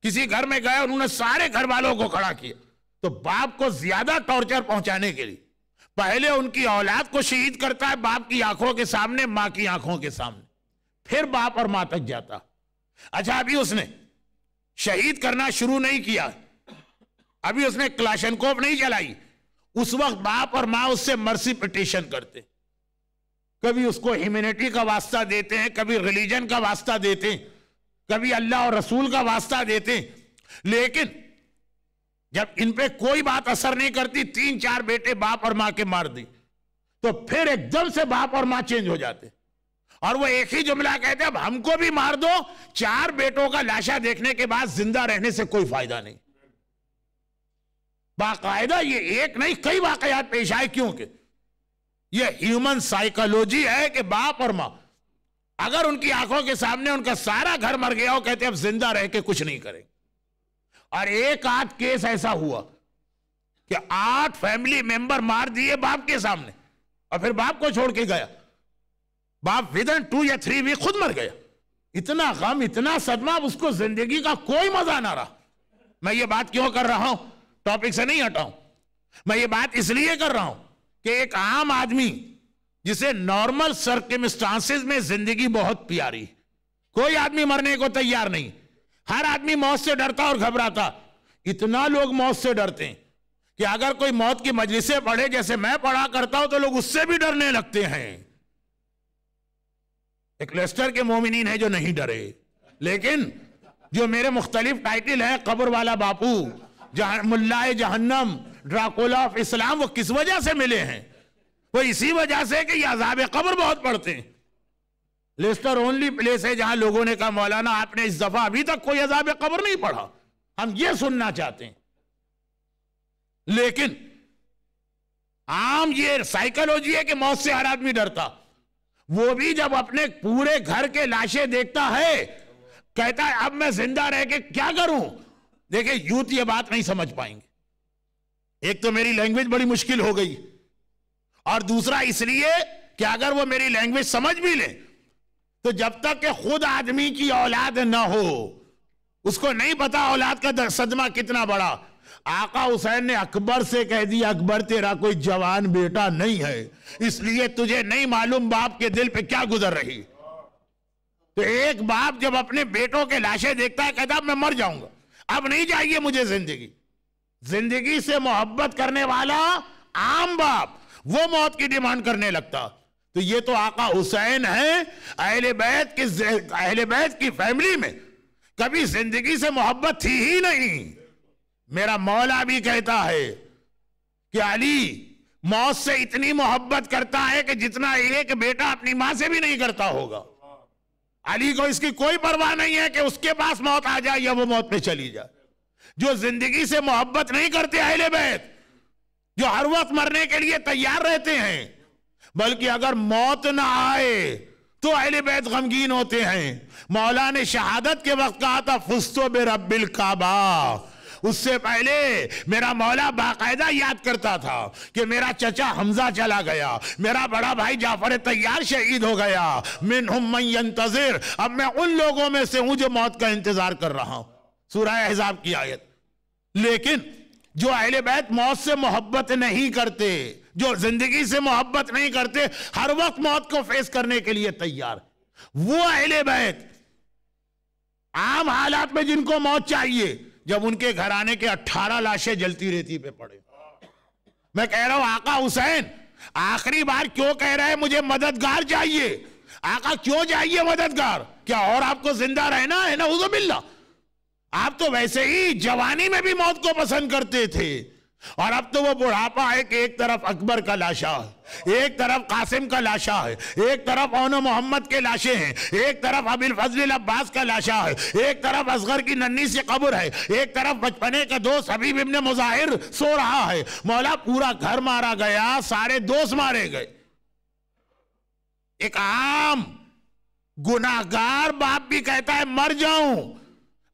किसी घर में गए उन्होंने सारे घर वालों को खड़ा किया तो बाप को ज्यादा टॉर्चर पहुंचाने के लिए पहले उनकी औलाद को शहीद करता है बाप की आंखों के सामने मां की आंखों के सामने फिर बाप और मां तक जाता अच्छा अभी उसने शहीद करना शुरू नहीं किया अभी उसने क्लाशनकोप नहीं चलाई उस वक्त बाप और मां उससे मर्सी पिटिशन करते कभी उसको ह्यूमिनिटी का वास्ता देते हैं कभी रिलीजन का वास्ता देते हैं कभी अल्लाह और रसूल का वास्ता देते हैं लेकिन जब इन पे कोई बात असर नहीं करती तीन चार बेटे बाप और मां के मार दी तो फिर एकदम से बाप और मां चेंज हो जाते और वो एक ही जुमला कहते अब हमको भी मार दो चार बेटों का लाशा देखने के बाद जिंदा रहने से कोई फायदा नहीं बाकायदा ये एक नहीं कई वाकयात पेश आए क्योंकि ये ह्यूमन साइकोलॉजी है कि बाप और मां अगर उनकी आंखों के सामने उनका सारा घर मर गया हो कहते अब जिंदा रह के कुछ नहीं करेंगे और एक आध केस ऐसा हुआ कि आठ फैमिली मेंबर मार दिए बाप के सामने और फिर बाप को छोड़ के गया बाप विद इन टू या थ्री वीक खुद मर गया इतना गम इतना सदमा उसको जिंदगी का कोई मजा ना रहा मैं ये बात क्यों कर रहा हूं टॉपिक से नहीं हटाऊं मैं ये बात इसलिए कर रहा हूं कि एक आम आदमी जिसे नॉर्मल सर्कमस्टांसेस में जिंदगी बहुत प्यारी कोई आदमी मरने को तैयार नहीं हर आदमी मौत से डरता और घबराता इतना लोग मौत से डरते हैं कि अगर कोई मौत की मजलिसे पढ़े जैसे मैं पढ़ा करता हूं तो लोग उससे भी डरने लगते हैं एक लेस्टर के मोमिन है जो नहीं डरे लेकिन जो मेरे मुख्तलिफ टाइटल है कब्र वाला बापू जह, मुल्ला जहन्नम ड्राकोला ऑफ इस्लाम वो किस वजह से मिले हैं वो इसी वजह से कि ये अजाब कब्र बहुत पढ़ते हैं लेस्टर ओनली प्लेस है जहां लोगों ने कहा मौलाना आपने इस दफा अभी तक कोई अजाब कबर नहीं पढ़ा हम ये सुनना चाहते हैं लेकिन आम ये साइकोलॉजी है कि मौत से हर आदमी डरता वो भी जब अपने पूरे घर के लाशें देखता है कहता है अब मैं जिंदा रह के क्या करूं देखिए यूथ तो ये बात नहीं समझ पाएंगे एक तो मेरी लैंग्वेज बड़ी मुश्किल हो गई और दूसरा इसलिए कि अगर वो मेरी लैंग्वेज समझ भी लें तो जब तक के खुद आदमी की औलाद ना हो उसको नहीं पता औलाद का सदमा कितना बड़ा आका हुसैन ने अकबर से कह दिया अकबर तेरा कोई जवान बेटा नहीं है इसलिए तुझे नहीं मालूम बाप के दिल पे क्या गुजर रही तो एक बाप जब अपने बेटों के लाशें देखता है कहता मैं मर जाऊंगा अब नहीं चाहिए मुझे जिंदगी जिंदगी से मोहब्बत करने वाला आम बाप वो मौत की डिमांड करने लगता तो ये तो आका हुसैन है अहले बैत की अहले बैत की फैमिली में कभी जिंदगी से मोहब्बत थी ही नहीं मेरा मौला भी कहता है कि अली मौत से इतनी मोहब्बत करता है कि जितना एक बेटा अपनी मां से भी नहीं करता होगा अली को इसकी कोई परवाह नहीं है कि उसके पास मौत आ जाए या वो मौत पे चली जाए जो जिंदगी से मोहब्बत नहीं करते अहले बैत जो हर वक्त मरने के लिए तैयार रहते हैं बल्कि अगर मौत ना आए तो अहले बैत गमगीन होते हैं मौला ने शहादत के वक्त कहा था फुस्तो बे रब्बिल काबा उससे पहले मेरा मौला बाकायदा याद करता था कि मेरा चचा हमजा चला गया मेरा बड़ा भाई जाफर तैयार शहीद हो गया मिन उमन तजिर अब मैं उन लोगों में से हूं जो मौत का इंतजार कर रहा हूं सूरह एहजाब की आयत लेकिन जो अहले बैत मौत से मोहब्बत नहीं करते जो जिंदगी से मोहब्बत नहीं करते हर वक्त मौत को फेस करने के लिए तैयार वो अहले बैत आम हालात में जिनको मौत चाहिए जब उनके घर आने के 18 लाशें जलती रहती पे पड़े मैं कह रहा हूं आका हुसैन आखिरी बार क्यों कह रहे हैं मुझे मददगार चाहिए आका क्यों चाहिए मददगार क्या और आपको जिंदा रहना है ना उजबिल्ला आप तो वैसे ही जवानी में भी मौत को पसंद करते थे और अब तो वो बुढ़ापा है कि एक तरफ अकबर का लाशा है एक तरफ कासिम का लाशा है एक तरफ ओन मोहम्मद के लाशे हैं एक तरफ अबिल फजल अब्बास का लाशा है एक तरफ असगर की नन्नी से कब्र है एक तरफ बचपने का दोस्त हबीब इमने मुजाहिर सो रहा है मौला पूरा घर मारा गया सारे दोस्त मारे गए एक आम गुनागार बाप भी कहता है मर जाऊं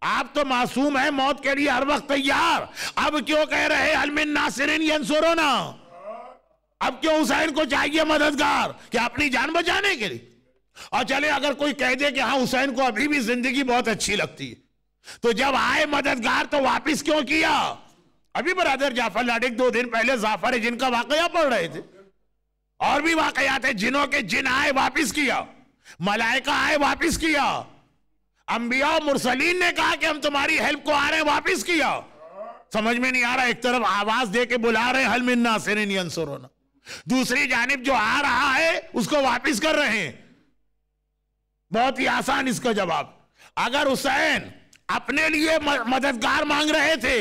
आप तो मासूम है मौत के लिए हर वक्त तैयार अब क्यों कह रहे अलमिन नासिरिन यंसुरोना अब क्यों हुसैन को चाहिए मददगार कि अपनी जान बचाने के लिए और चले अगर कोई कह दे कि हाँ हुसैन को अभी भी जिंदगी बहुत अच्छी लगती है तो जब आए मददगार तो वापस क्यों किया अभी बरादर जाफर लाडिक दो दिन पहले जाफर है जिनका वाकया पढ़ रहे थे और भी वाकयात है जिनों के जिन आए वापिस किया मलाइका आए वापिस किया अंबिया मुरसलीन ने कहा कि हम तुम्हारी हेल्प को आ रहे हैं वापिस किया समझ में नहीं आ रहा एक तरफ आवाज दे के बुला रहे हल मिन्ना से दूसरी जानब जो आ रहा है उसको वापिस कर रहे हैं बहुत ही आसान इसका जवाब अगर हुसैन अपने लिए मददगार मांग रहे थे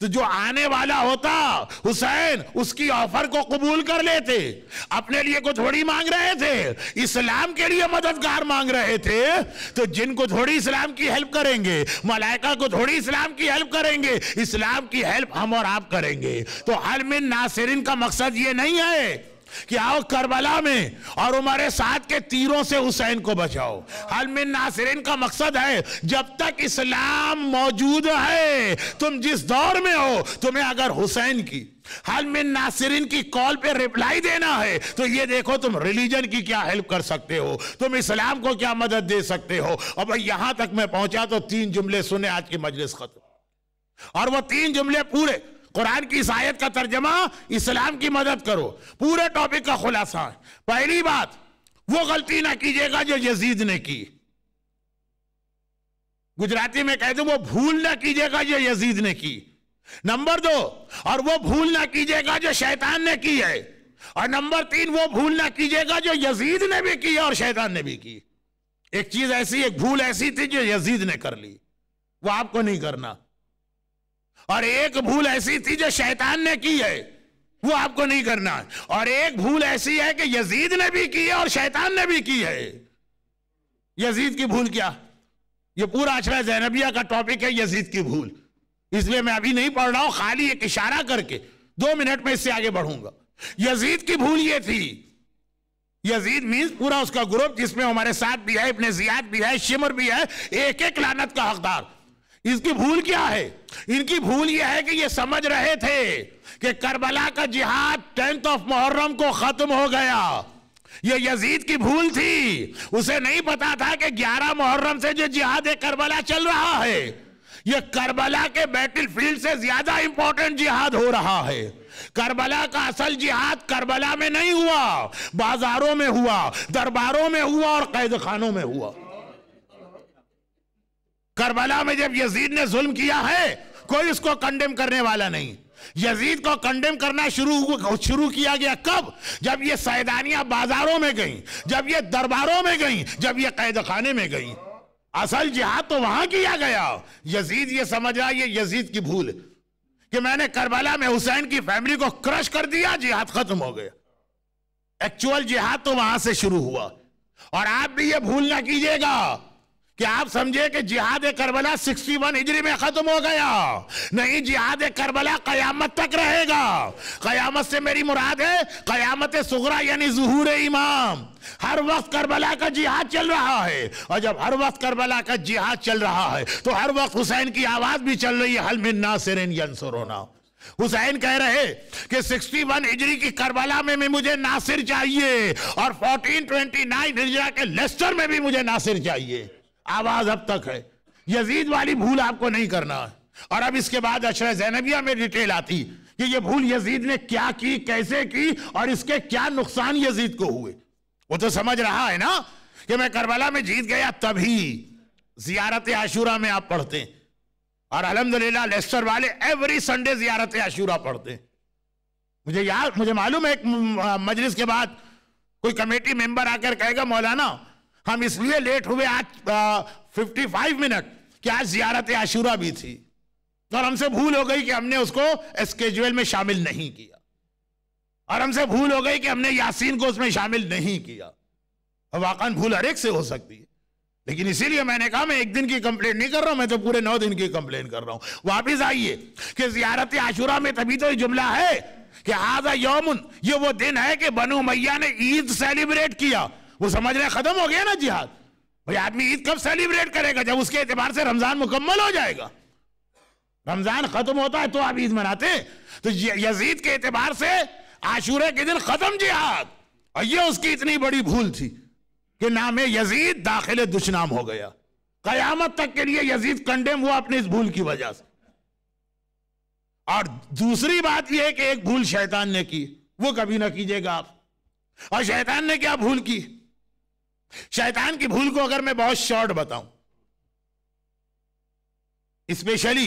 तो जो आने वाला होता हुसैन उसकी ऑफर को कबूल कर लेते अपने लिए कुछ थोड़ी मांग रहे थे इस्लाम के लिए मददगार मांग रहे थे तो जिनको थोड़ी इस्लाम की हेल्प करेंगे मलाइका को थोड़ी इस्लाम की हेल्प करेंगे इस्लाम की हेल्प हम और आप करेंगे तो हलमिन नासिरिन का मकसद ये नहीं है कि आओ करबला में और उमर साथ के तीरों से हुसैन को बचाओ हलमिन नासरीन का मकसद है जब तक इस्लाम मौजूद है तुम जिस दौर में हो तुम्हें अगर हुसैन की हलमिन नासरीन की कॉल पे रिप्लाई देना है तो ये देखो तुम रिलीजन की क्या हेल्प कर सकते हो तुम इस्लाम को क्या मदद दे सकते हो और भाई यहां तक मैं पहुंचा तो तीन जुमले सुने आज की मजलिस खत्म और वो तीन जुमले पूरे कुरान की शायद का तर्जमा इस्लाम की मदद करो पूरे टॉपिक का खुलासा पहली बात वो गलती ना कीजिएगा जो यजीद ने की गुजराती में कह दूं वो भूल ना कीजिएगा जो यजीद ने की नंबर दो और वो भूल ना कीजिएगा जो शैतान ने की है और नंबर तीन वो भूल ना कीजिएगा जो यजीद ने भी की और शैतान ने भी की एक चीज ऐसी एक भूल ऐसी थी जो यजीद ने कर ली वो आपको नहीं करना और एक भूल ऐसी थी जो शैतान ने की है वो आपको नहीं करना और एक भूल ऐसी है कि यजीद ने भी की है और शैतान ने भी की है यजीद की भूल क्या ये पूरा अच्छा जैनबिया का टॉपिक है यजीद की भूल इसलिए मैं अभी नहीं पढ़ रहा हूं खाली एक इशारा करके दो मिनट में इससे आगे बढ़ूंगा यजीद की भूल ये थी यजीद मीन्स पूरा उसका ग्रुप जिसमें हमारे साथ भी है इतने जियाद भी है शिमर भी है एक एक लानत का हकदार इसकी भूल क्या है इनकी भूल यह है कि ये समझ रहे थे कि करबला का जिहाद टेंथ ऑफ मुहर्रम को खत्म हो गया ये यजीद की भूल थी उसे नहीं पता था कि 11 मुहर्रम से जो जिहाद करबला चल रहा है ये करबला के बैटल फील्ड से ज्यादा इंपॉर्टेंट जिहाद हो रहा है करबला का असल जिहाद करबला में नहीं हुआ बाजारों में हुआ दरबारों में हुआ और कैद खानों में हुआ करबला में जब यजीद ने जुल्म किया है कोई उसको कंडेम करने वाला नहीं यजीद को कंडेम करना शुरू शुरू किया गया कब जब ये सैदानियां बाजारों में गईं जब ये दरबारों में गईं जब ये कैद खाने में गईं असल जिहाद तो वहां किया गया यजीद ये समझ रहा ये यजीद की भूल कि मैंने करबला में हुसैन की फैमिली को क्रश कर दिया जिहाद खत्म हो गया एक्चुअल जिहाद तो वहां से शुरू हुआ और आप भी ये भूल ना कीजिएगा कि आप समझे कि जिहाद करबला 61 वन हिजरी में ख़त्म हो गया नहीं जिहाद करबला क़यामत तक रहेगा क़यामत से मेरी मुराद है क़यामत सुगरा यानी जहूर इमाम हर वक्त करबला का जिहाद चल रहा है और जब हर वक्त करबला का जिहाद चल रहा है तो हर वक्त हुसैन की आवाज़ भी चल रही है हलमिन नासिरन सोना हुसैन कह रहे कि 61 हिजरी की करबला में भी मुझे नासिर चाहिए और 1429 हिजरा के लेस्टर में भी मुझे नासिर चाहिए आवाज अब तक है यजीद वाली भूल आपको नहीं करना है और अब इसके बाद अशर जैनबिया में डिटेल आती कि ये भूल यजीद ने क्या की कैसे की और इसके क्या नुकसान यजीद को हुए वो तो समझ रहा है ना कि मैं करबला में जीत गया तभी जियारत आशूरा में आप पढ़ते और अलहमद लेस्टर वाले एवरी संडे जियारत आशूरा पढ़ते मुझे याद मुझे मालूम है एक मजलिस के बाद कोई कमेटी मेंबर आकर कहेगा मौलाना हम इसलिए लेट हुए आज फिफ्टी फाइव मिनट कि आज जियारत आशूरा भी थी और हमसे भूल हो गई कि हमने उसको स्केजुअल में शामिल नहीं किया और हमसे भूल हो गई कि हमने यासीन को उसमें शामिल नहीं किया वाकान भूल हर एक से हो सकती है लेकिन इसीलिए मैंने कहा मैं एक दिन की कंप्लेन नहीं कर रहा हूं मैं तो पूरे नौ दिन की कंप्लेन कर रहा हूं वापिस आइए कि जियारत आशूरा में तभी तो जुमला है कि आज यौमुन ये वो दिन है कि बनु मैया ने ईद सेलिब्रेट किया वो समझ रहे खत्म हो गया ना जिहाद भाई आदमी ईद कब सेलिब्रेट करेगा जब उसके एतबार से रमजान मुकम्मल हो जाएगा रमजान खत्म होता है तो आप ईद मनाते तो यजीद के एतबार से आशूरे के दिन खत्म जिहाद और ये उसकी इतनी बड़ी भूल थी कि नाम यजीद दाखिल दुशनाम हो गया कयामत तक के लिए यजीद कंडेम हुआ अपनी इस भूल की वजह से और दूसरी बात यह है कि एक भूल शैतान ने की वो कभी ना कीजिएगा आप और शैतान ने क्या भूल की शैतान की भूल को अगर मैं बहुत शॉर्ट बताऊं स्पेशली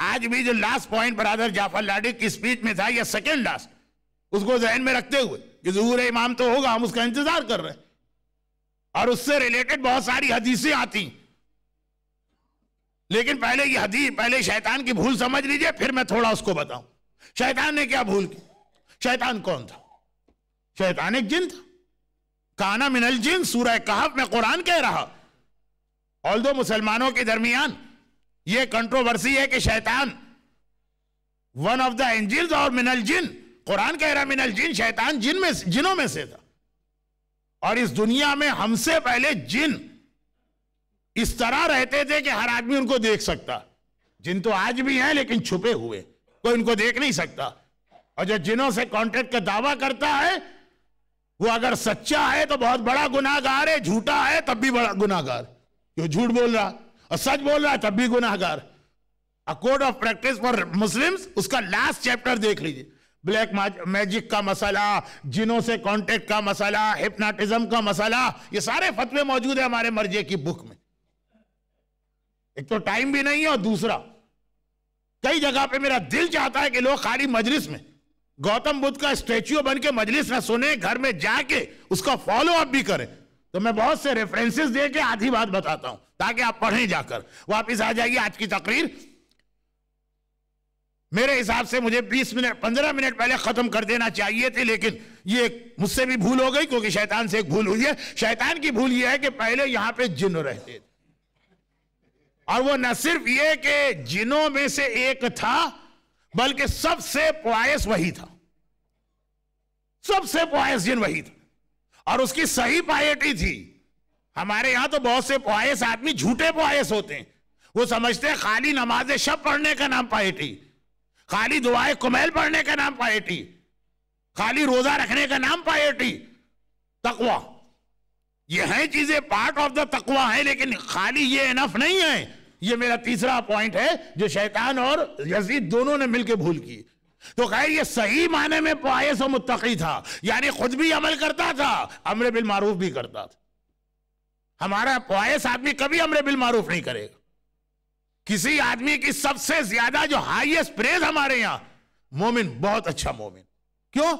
आज भी जो लास्ट पॉइंट ब्रादर जाफर लाडे की स्पीच में था या सेकेंड लास्ट उसको जहन में रखते हुए कि जहूर इमाम तो होगा हम उसका इंतजार कर रहे हैं और उससे रिलेटेड बहुत सारी हदीसें आती लेकिन पहले ये हदीस पहले शैतान की भूल समझ लीजिए फिर मैं थोड़ा उसको बताऊं शैतान ने क्या भूल की शैतान कौन था शैतान एक जिन था काना मिनल जिन सूरह कहफ में कुरान कह रहा ऑल दो मुसलमानों के दरमियान यह कंट्रोवर्सी है कि शैतान वन ऑफ द एंजिल्स और मिनल जिन कुरान कह रहा मिनल जिन शैतान जिन में जिनों में से था और इस दुनिया में हमसे पहले जिन इस तरह रहते थे कि हर आदमी उनको देख सकता जिन तो आज भी हैं लेकिन छुपे हुए कोई उनको देख नहीं सकता और जो जिनों से कांटेक्ट का दावा करता है वो अगर सच्चा है तो बहुत बड़ा गुनाहगार है झूठा है तब भी बड़ा गुनाहगार क्यों झूठ बोल रहा और सच बोल रहा है तब भी गुनाहगार a code of practice for Muslims उसका लास्ट चैप्टर देख लीजिए ब्लैक मैजिक का मसाला जिनों से कांटेक्ट का मसाला हिप्नाटिज्म का मसाला ये सारे फतवे मौजूद है हमारे मर्जे की बुक में एक तो टाइम भी नहीं है और दूसरा कई जगह पे मेरा दिल चाहता है कि लोग खाली मजलिस में गौतम बुद्ध का स्टेच्यू बन के मजलिस में सुने घर में जाके उसका फॉलो अप भी करें तो मैं बहुत से रेफरेंसेस दे के आधी बात बताता हूं ताकि आप पढ़ें जाकर वापिस आ जाइए आज की तकरीर मेरे हिसाब से मुझे 20 मिनट 15 मिनट पहले खत्म कर देना चाहिए थे लेकिन ये मुझसे भी भूल हो गई क्योंकि शैतान से एक भूल हुई है शैतान की भूल ये है कि पहले यहां पे जिन रहते थे और वो न सिर्फ ये कि जिनों में से एक था बल्कि सबसे पॉयस वही था सबसे पॉयस जिन वही था और उसकी सही पायटी थी हमारे यहां तो बहुत से पॉयस आदमी झूठे पॉयस होते हैं वो समझते हैं खाली नमाज शब पढ़ने का नाम पायटी खाली दुआए कुमेल पढ़ने का नाम पायटी खाली रोजा रखने का नाम पायटी तकवा ये हैं चीजें पार्ट ऑफ द तकवा है लेकिन खाली ये इनफ नहीं है ये मेरा तीसरा पॉइंट है जो शैतान और यजीद दोनों ने मिलकर भूल की तो खैर ये सही माने में पायस और मुतकी था यानी खुद भी अमल करता था अमर बिल मारूफ भी करता था हमारा पायस आदमी कभी अमर बिल मारूफ नहीं करेगा किसी आदमी की सबसे ज्यादा जो हाईएस्ट प्रेज हमारे यहां मोमिन बहुत अच्छा मोमिन क्यों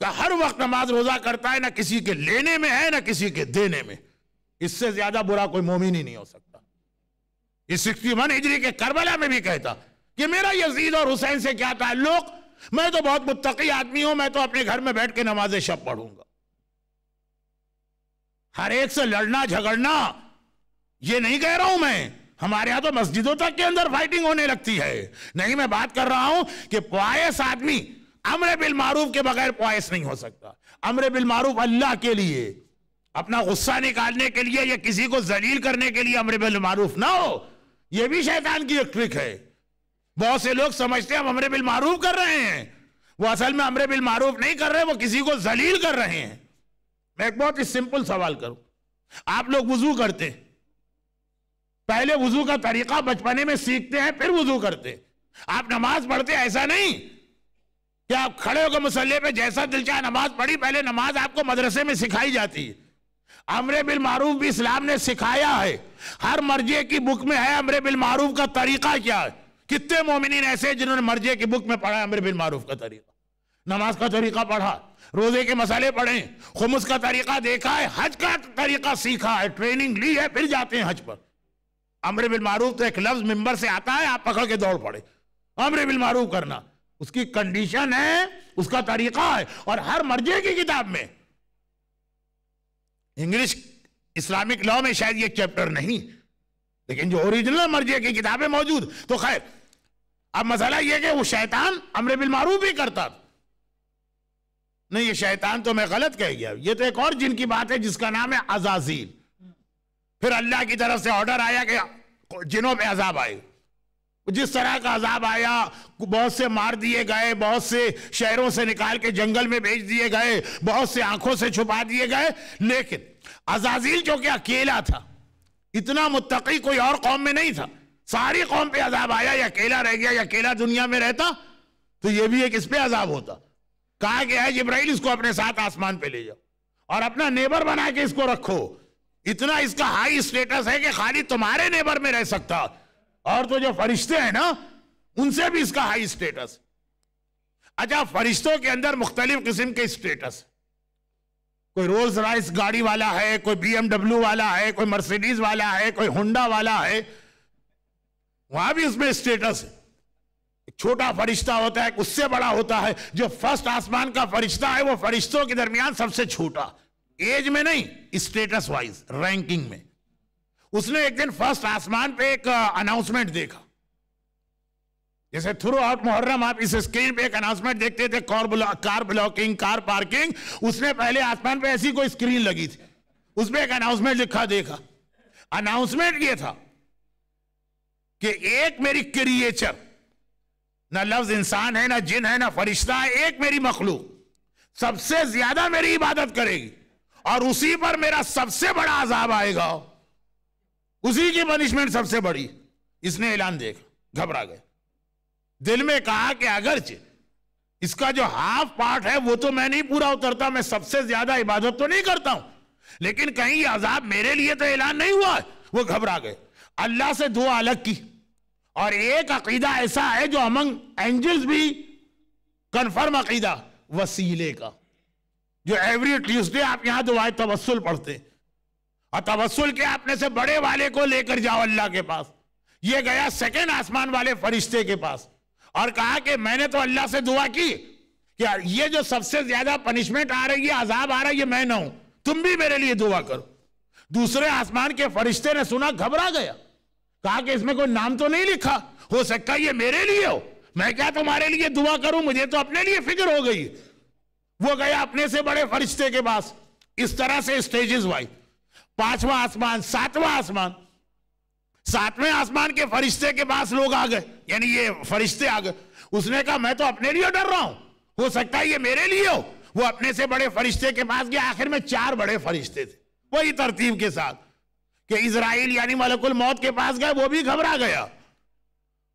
का हर वक्त नमाज रोजा करता है ना किसी के लेने में है ना किसी के देने में इससे ज्यादा बुरा कोई मोमिन ही नहीं हो सकता सिक्सटी वन हिजरी के करबला में भी कहता कि मेरा यजीद और हुसैन से क्या ताल्लुक मैं तो बहुत मुतकी आदमी हूं मैं तो अपने घर में बैठ के नमाज शब पढ़ूंगा हर एक से लड़ना झगड़ना ये नहीं कह रहा हूं मैं हमारे यहां तो मस्जिदों तक के अंदर फाइटिंग होने लगती है नहीं मैं बात कर रहा हूं कि पायस आदमी अमर बिल मारूफ के बगैर पायस नहीं हो सकता अमर बिल मारूफ अल्लाह के लिए अपना गुस्सा निकालने के लिए या किसी को जलील करने के लिए अमर बिल मारूफ ना हो ये भी शैतान की एक ट्रिक है बहुत से लोग समझते हैं हम अमरे बिल मारूफ कर रहे हैं वो असल में अमरे बिल मारूफ नहीं कर रहे वो किसी को जलील कर रहे हैं मैं एक बहुत ही सिंपल सवाल करूं आप लोग वजू करते पहले वजू का तरीका बचपने में सीखते हैं फिर वजू करते आप नमाज पढ़ते ऐसा नहीं कि आप खड़े होकर मसल्ले पे जैसा दिल चाहे नमाज पढ़ी पहले नमाज आपको मदरसे में सिखाई जाती है अमर बिल मारूफ भी इस्लाम ने सिखाया है हर मर्जे की बुक में है अमरे बिल मारूफ का तरीका क्या है कितने मोमिन ऐसे जिन्होंने मर्जे की बुक में पढ़ा अमर बिल मारूफ का तरीका नमाज का तरीका पढ़ा रोजे के मसाले पढ़े खुमस का तरीका देखा है हज का तरीका सीखा है ट्रेनिंग ली है फिर जाते हैं हज पर अमर बिल मारूफ तो एक लफ्ज मेंबर से आता है आप पकड़ के दौड़ पड़े अमरे बिल मारूफ करना उसकी कंडीशन है उसका तरीका है और हर मर्जे की किताब में इंग्लिश इस्लामिक लॉ में शायद ये चैप्टर नहीं लेकिन जो ओरिजिनल मर्जी की किताबें मौजूद तो खैर अब मसला यह कि वो शैतान अमर बिलमारूफ ही करता नहीं ये शैतान तो मैं गलत कह गया ये तो एक और जिनकी बात है जिसका नाम है अजाजील फिर अल्लाह की तरफ से ऑर्डर आया कि जिनों पे अजाब आए जिस तरह का अजाब आया बहुत से मार दिए गए बहुत से शहरों से निकाल के जंगल में भेज दिए गए बहुत से आंखों से छुपा दिए गए लेकिन अजाजील जो कि अकेला था इतना मुतकी कोई और कौम में नहीं था सारी कौम पे अजाब आया या अकेला रह गया या अकेला दुनिया में रहता तो यह भी एक इस पर अजाब होता कहा गया है इब्राहिम इसको अपने साथ आसमान पे ले जाओ और अपना नेबर बना के इसको रखो इतना इसका हाई स्टेटस है कि खाली तुम्हारे नेबर में रह सकता और तो जो फरिश्ते हैं ना उनसे भी इसका हाई स्टेटस अच्छा फरिश्तों के अंदर मुख्तलिफ किस्म के स्टेटस कोई रोल्स राइस गाड़ी वाला है कोई बीएमडब्ल्यू वाला है कोई मर्सिडीज वाला है कोई होंडा वाला है वहां भी उसमें स्टेटस है एक छोटा फरिश्ता होता है उससे बड़ा होता है जो फर्स्ट आसमान का फरिश्ता है वो फरिश्तों के दरमियान सबसे छोटा एज में नहीं स्टेटस वाइज रैंकिंग में उसने एक दिन फर्स्ट आसमान पे एक अनाउंसमेंट देखा जैसे थ्रू आउट मुहर्रम आप इस स्क्रीन पे एक अनाउंसमेंट देखते थे car car blocking car parking उसने पहले आसमान पे ऐसी कोई स्क्रीन लगी थी उसमें एक अनाउंसमेंट लिखा देखा अनाउंसमेंट ये था कि एक मेरी क्रिएचर ना लफ्ज इंसान है ना जिन है ना फरिश्ता है एक मेरी मखलू सबसे ज्यादा मेरी इबादत करेगी और उसी पर मेरा सबसे बड़ा अजाब आएगा उसी की पनिशमेंट सबसे बड़ी इसने ऐलान देखा घबरा गए दिल में कहा कि अगर इसका जो हाफ पार्ट है वो तो मैं नहीं पूरा उतरता मैं सबसे ज्यादा इबादत तो नहीं करता हूं लेकिन कहीं ये अजाब मेरे लिए तो ऐलान नहीं हुआ वो घबरा गए अल्लाह से दुआ अलग की और एक अकीदा ऐसा है जो अमंग एंजल्स भी कन्फर्म अकीदा वसीले का जो एवरी ट्यूसडे आप यहां दुआए तवस्सुल पढ़ते हैं और तवस्ल के अपने से बड़े वाले को लेकर जाओ अल्लाह के पास ये गया सेकेंड आसमान वाले फरिश्ते के पास और कहा कि मैंने तो अल्लाह से दुआ की कि ये जो सबसे ज्यादा पनिशमेंट आ रही है आजाब आ रहा है ये मैं ना हूं तुम भी मेरे लिए दुआ करो दूसरे आसमान के फरिश्ते ने सुना घबरा गया कहा कि इसमें कोई नाम तो नहीं लिखा हो सकता ये मेरे लिए हो मैं क्या तुम्हारे लिए दुआ करूं मुझे तो अपने लिए फिक्र हो गई वो गया अपने से बड़े फरिश्ते के पास इस तरह से स्टेजेस वाइज पांचवा आसमान सातवां आसमान सातवें आसमान के फरिश्ते के पास लोग आ गए यानी ये फरिश्ते आ गए उसने कहा मैं तो अपने लिए डर रहा हूं हो सकता है ये मेरे लिए हो वो अपने से बड़े फरिश्ते के पास गया आखिर में चार बड़े फरिश्ते थे वही तरतीब के साथ कि इसराइल यानी मलकुल मौत के पास गए वो भी घबरा गया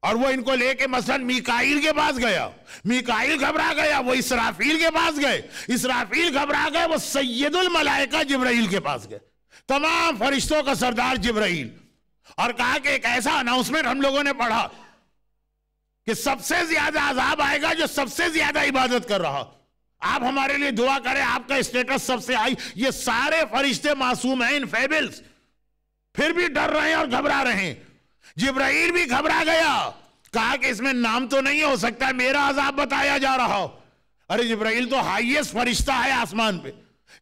और वो इनको लेके मसलन मिकाइल के पास गया मिकाइल घबरा गया वो इसराफील के पास गए इसराफील घबरा गए वो सैयदुल मलाइका जिब्राइल के पास गए तमाम फरिश्तों का सरदार जिब्राइल और कहा कि एक ऐसा अनाउंसमेंट हम लोगों ने पढ़ा कि सबसे ज्यादा आजाब आएगा जो सबसे ज्यादा इबादत कर रहा आप हमारे लिए दुआ करें आपका स्टेटस सबसे आई ये सारे फरिश्ते मासूम हैं इनफेबल्स फिर भी डर रहे हैं और घबरा रहे हैं जिब्राइल भी घबरा गया कहा कि इसमें नाम तो नहीं हो सकता मेरा अजाब बताया जा रहा हो अरे जिब्राइल तो हाईएस्ट फरिश्ता है आसमान पे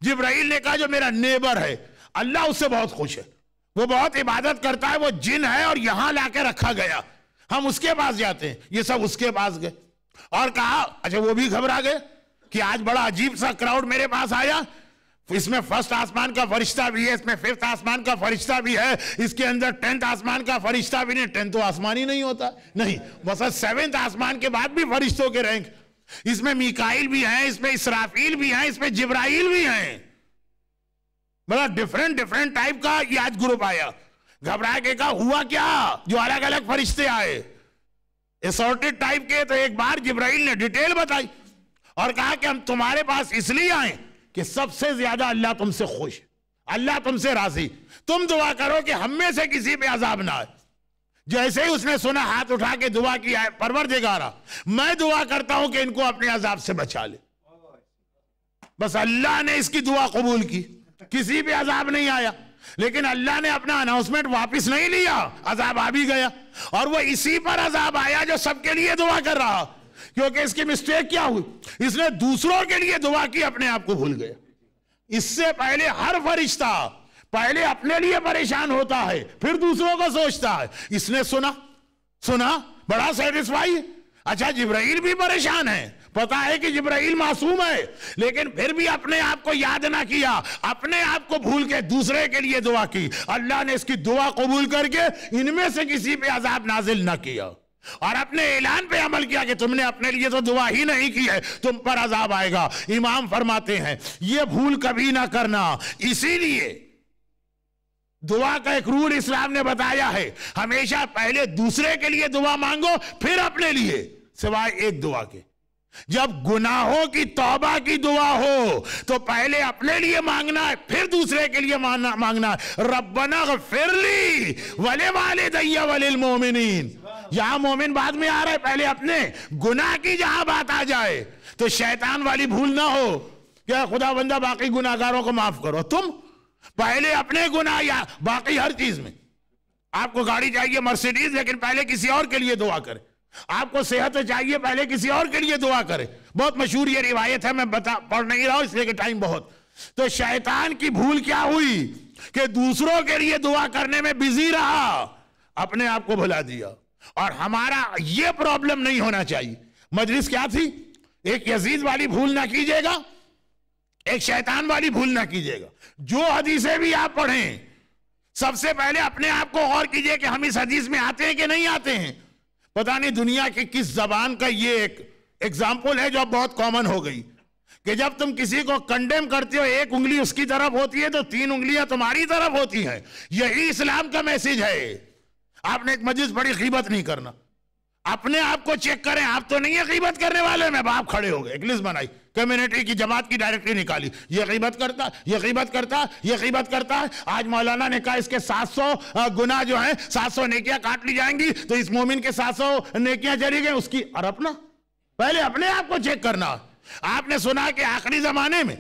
जिब्राइल ने कहा जो मेरा नेबर है अल्लाह उससे बहुत खुश है वो बहुत इबादत करता है वो जिन है और यहां लाके रखा गया हम उसके पास जाते हैं ये सब उसके पास गए और कहा अच्छा वो भी घबरा गए कि आज बड़ा अजीब सा क्राउड मेरे पास आया इसमें फर्स्ट आसमान का फरिश्ता भी है इसमें फिफ्थ आसमान का फरिश्ता भी है इसके अंदर टेंथ आसमान का फरिश्ता भी नहीं टेंथ तो आसमान ही नहीं होता नहीं बस सेवेंथ आसमान के बाद भी फरिश्तों के रैंक इसमें मिकाइल भी हैं इसमें इसराफील भी हैं इसमें जिब्राइल भी हैं मतलब डिफरेंट डिफरेंट टाइप का ये आज ग्रुप आया घबरा के कहा हुआ क्या जो अलग अलग फरिश्ते आए एसोर्टेड टाइप के तो एक बार जिब्राइल ने डिटेल बताई और कहा कि हम तुम्हारे पास इसलिए आए कि सबसे ज्यादा अल्लाह तुमसे खुश अल्लाह तुमसे राजी तुम दुआ करो कि हम में से किसी पे अजाब ना आए जैसे ही उसने सुना हाथ उठा के दुआ किया परवर रहा मैं दुआ करता हूं कि इनको अपने अजाब से बचा ले बस अल्लाह ने इसकी दुआ कबूल की किसी पे अजाब नहीं आया लेकिन अल्लाह ने अपना अनाउंसमेंट वापस नहीं लिया अजाब आ भी गया और वो इसी पर अजाब आया जो सबके लिए दुआ कर रहा क्योंकि इसकी मिस्टेक क्या हुई इसने दूसरों के लिए दुआ की अपने आप को भूल गया इससे पहले हर फरिश्ता पहले अपने लिए परेशान होता है फिर दूसरों को सोचता है इसने सुना सुना बड़ा सेटिस्फाई अच्छा जिब्राइल भी परेशान है पता है कि जिब्राइल मासूम है लेकिन फिर भी अपने आप को याद ना किया अपने आप को भूल के दूसरे के लिए दुआ की अल्लाह ने इसकी दुआ कबूल करके इनमें से किसी पे अजाब नाजिल ना किया और अपने ऐलान पे अमल किया कि तुमने अपने लिए तो दुआ ही नहीं की है तुम पर अजाब आएगा इमाम फरमाते हैं यह भूल कभी ना करना इसीलिए दुआ का एक रूल इस्लाम ने बताया है हमेशा पहले दूसरे के लिए दुआ मांगो फिर अपने लिए सिवाय एक दुआ के जब गुनाहों की तौबा की दुआ हो तो पहले अपने लिए मांगना है फिर दूसरे के लिए मांगना मांगना है रब्बना ली वले वाले दैया वलिल मोमिन यहां मोमिन बाद में आ रहा है पहले अपने गुनाह की जहां बात आ जाए तो शैतान वाली भूल ना हो क्या खुदा बंदा बाकी गुनाहगारों को माफ करो तुम पहले अपने गुनाह या बाकी हर चीज में आपको गाड़ी चाहिए मर्सिडीज लेकिन पहले किसी और के लिए दुआ करें आपको सेहत तो चाहिए पहले किसी और के लिए दुआ करें बहुत मशहूर ये रिवायत है मैं बता पढ़ नहीं रहा हूं इसलिए टाइम बहुत तो शैतान की भूल क्या हुई कि दूसरों के लिए दुआ करने में बिजी रहा अपने आप को भुला दिया और हमारा यह प्रॉब्लम नहीं होना चाहिए मजलिस क्या थी एक यजीद वाली भूल ना कीजिएगा एक शैतान वाली भूल ना कीजिएगा जो हदीसें भी आप पढ़ें सबसे पहले अपने आप को और कीजिए कि हम इस हदीस में आते हैं कि नहीं आते हैं पता नहीं दुनिया के किस जबान का ये एक एग्जाम्पल है जो अब बहुत कॉमन हो गई कि जब तुम किसी को कंडेम करते हो एक उंगली उसकी तरफ होती है तो तीन उंगलियां तुम्हारी तरफ होती है यही इस्लाम का मैसेज है आपने एक मस्जिद बड़ी कीमत नहीं करना अपने आप को चेक करें आप तो नहीं है कीमत करने वाले मैं बाप खड़े हो गए एक लिस्ट बनाई कम्युनिटी की जमात की डायरेक्टरी निकाली ये कीमत करता ये कीमत करता ये कीमत करता है आज मौलाना ने कहा इसके 700 गुना जो है 700 नेकियां काट ली जाएंगी तो इस मोमिन के 700 नेकियां चली गई उसकी और अपना पहले अपने आप को चेक करना आपने सुना कि आखिरी जमाने में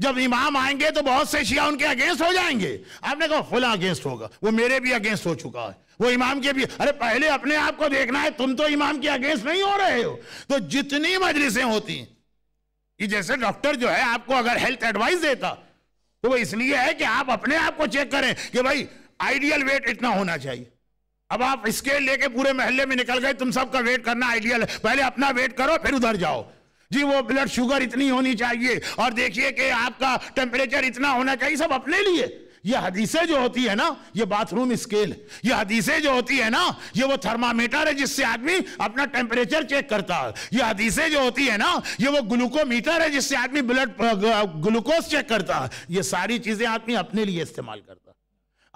जब इमाम आएंगे तो बहुत से शिया उनके अगेंस्ट हो जाएंगे आपने कहा फुला अगेंस्ट होगा वो मेरे भी अगेंस्ट हो चुका है वो इमाम के भी अरे पहले अपने आप को देखना है तुम तो इमाम के अगेंस्ट नहीं हो रहे हो तो जितनी मजलिसें होती हैं ये जैसे डॉक्टर जो है आपको अगर हेल्थ एडवाइस देता तो वो इसलिए है कि आप अपने आप को चेक करें कि भाई आइडियल वेट इतना होना चाहिए अब आप स्केल लेके पूरे महल्ले में निकल गए तुम सबका वेट करना आइडियल है पहले अपना वेट करो फिर उधर जाओ जी वो ब्लड शुगर इतनी होनी चाहिए और देखिए कि आपका टेम्परेचर इतना होना चाहिए सब अपने लिए ये हदीसें जो होती है ना ये बाथरूम स्केल ये हदीसें जो होती है ना ये वो थर्मामीटर है जिससे आदमी अपना टेम्परेचर चेक करता है ये हदीसें जो होती है ना ये वो ग्लूकोमीटर है जिससे आदमी ब्लड ग्लूकोज चेक करता है ये सारी चीज़ें आदमी अपने लिए इस्तेमाल करता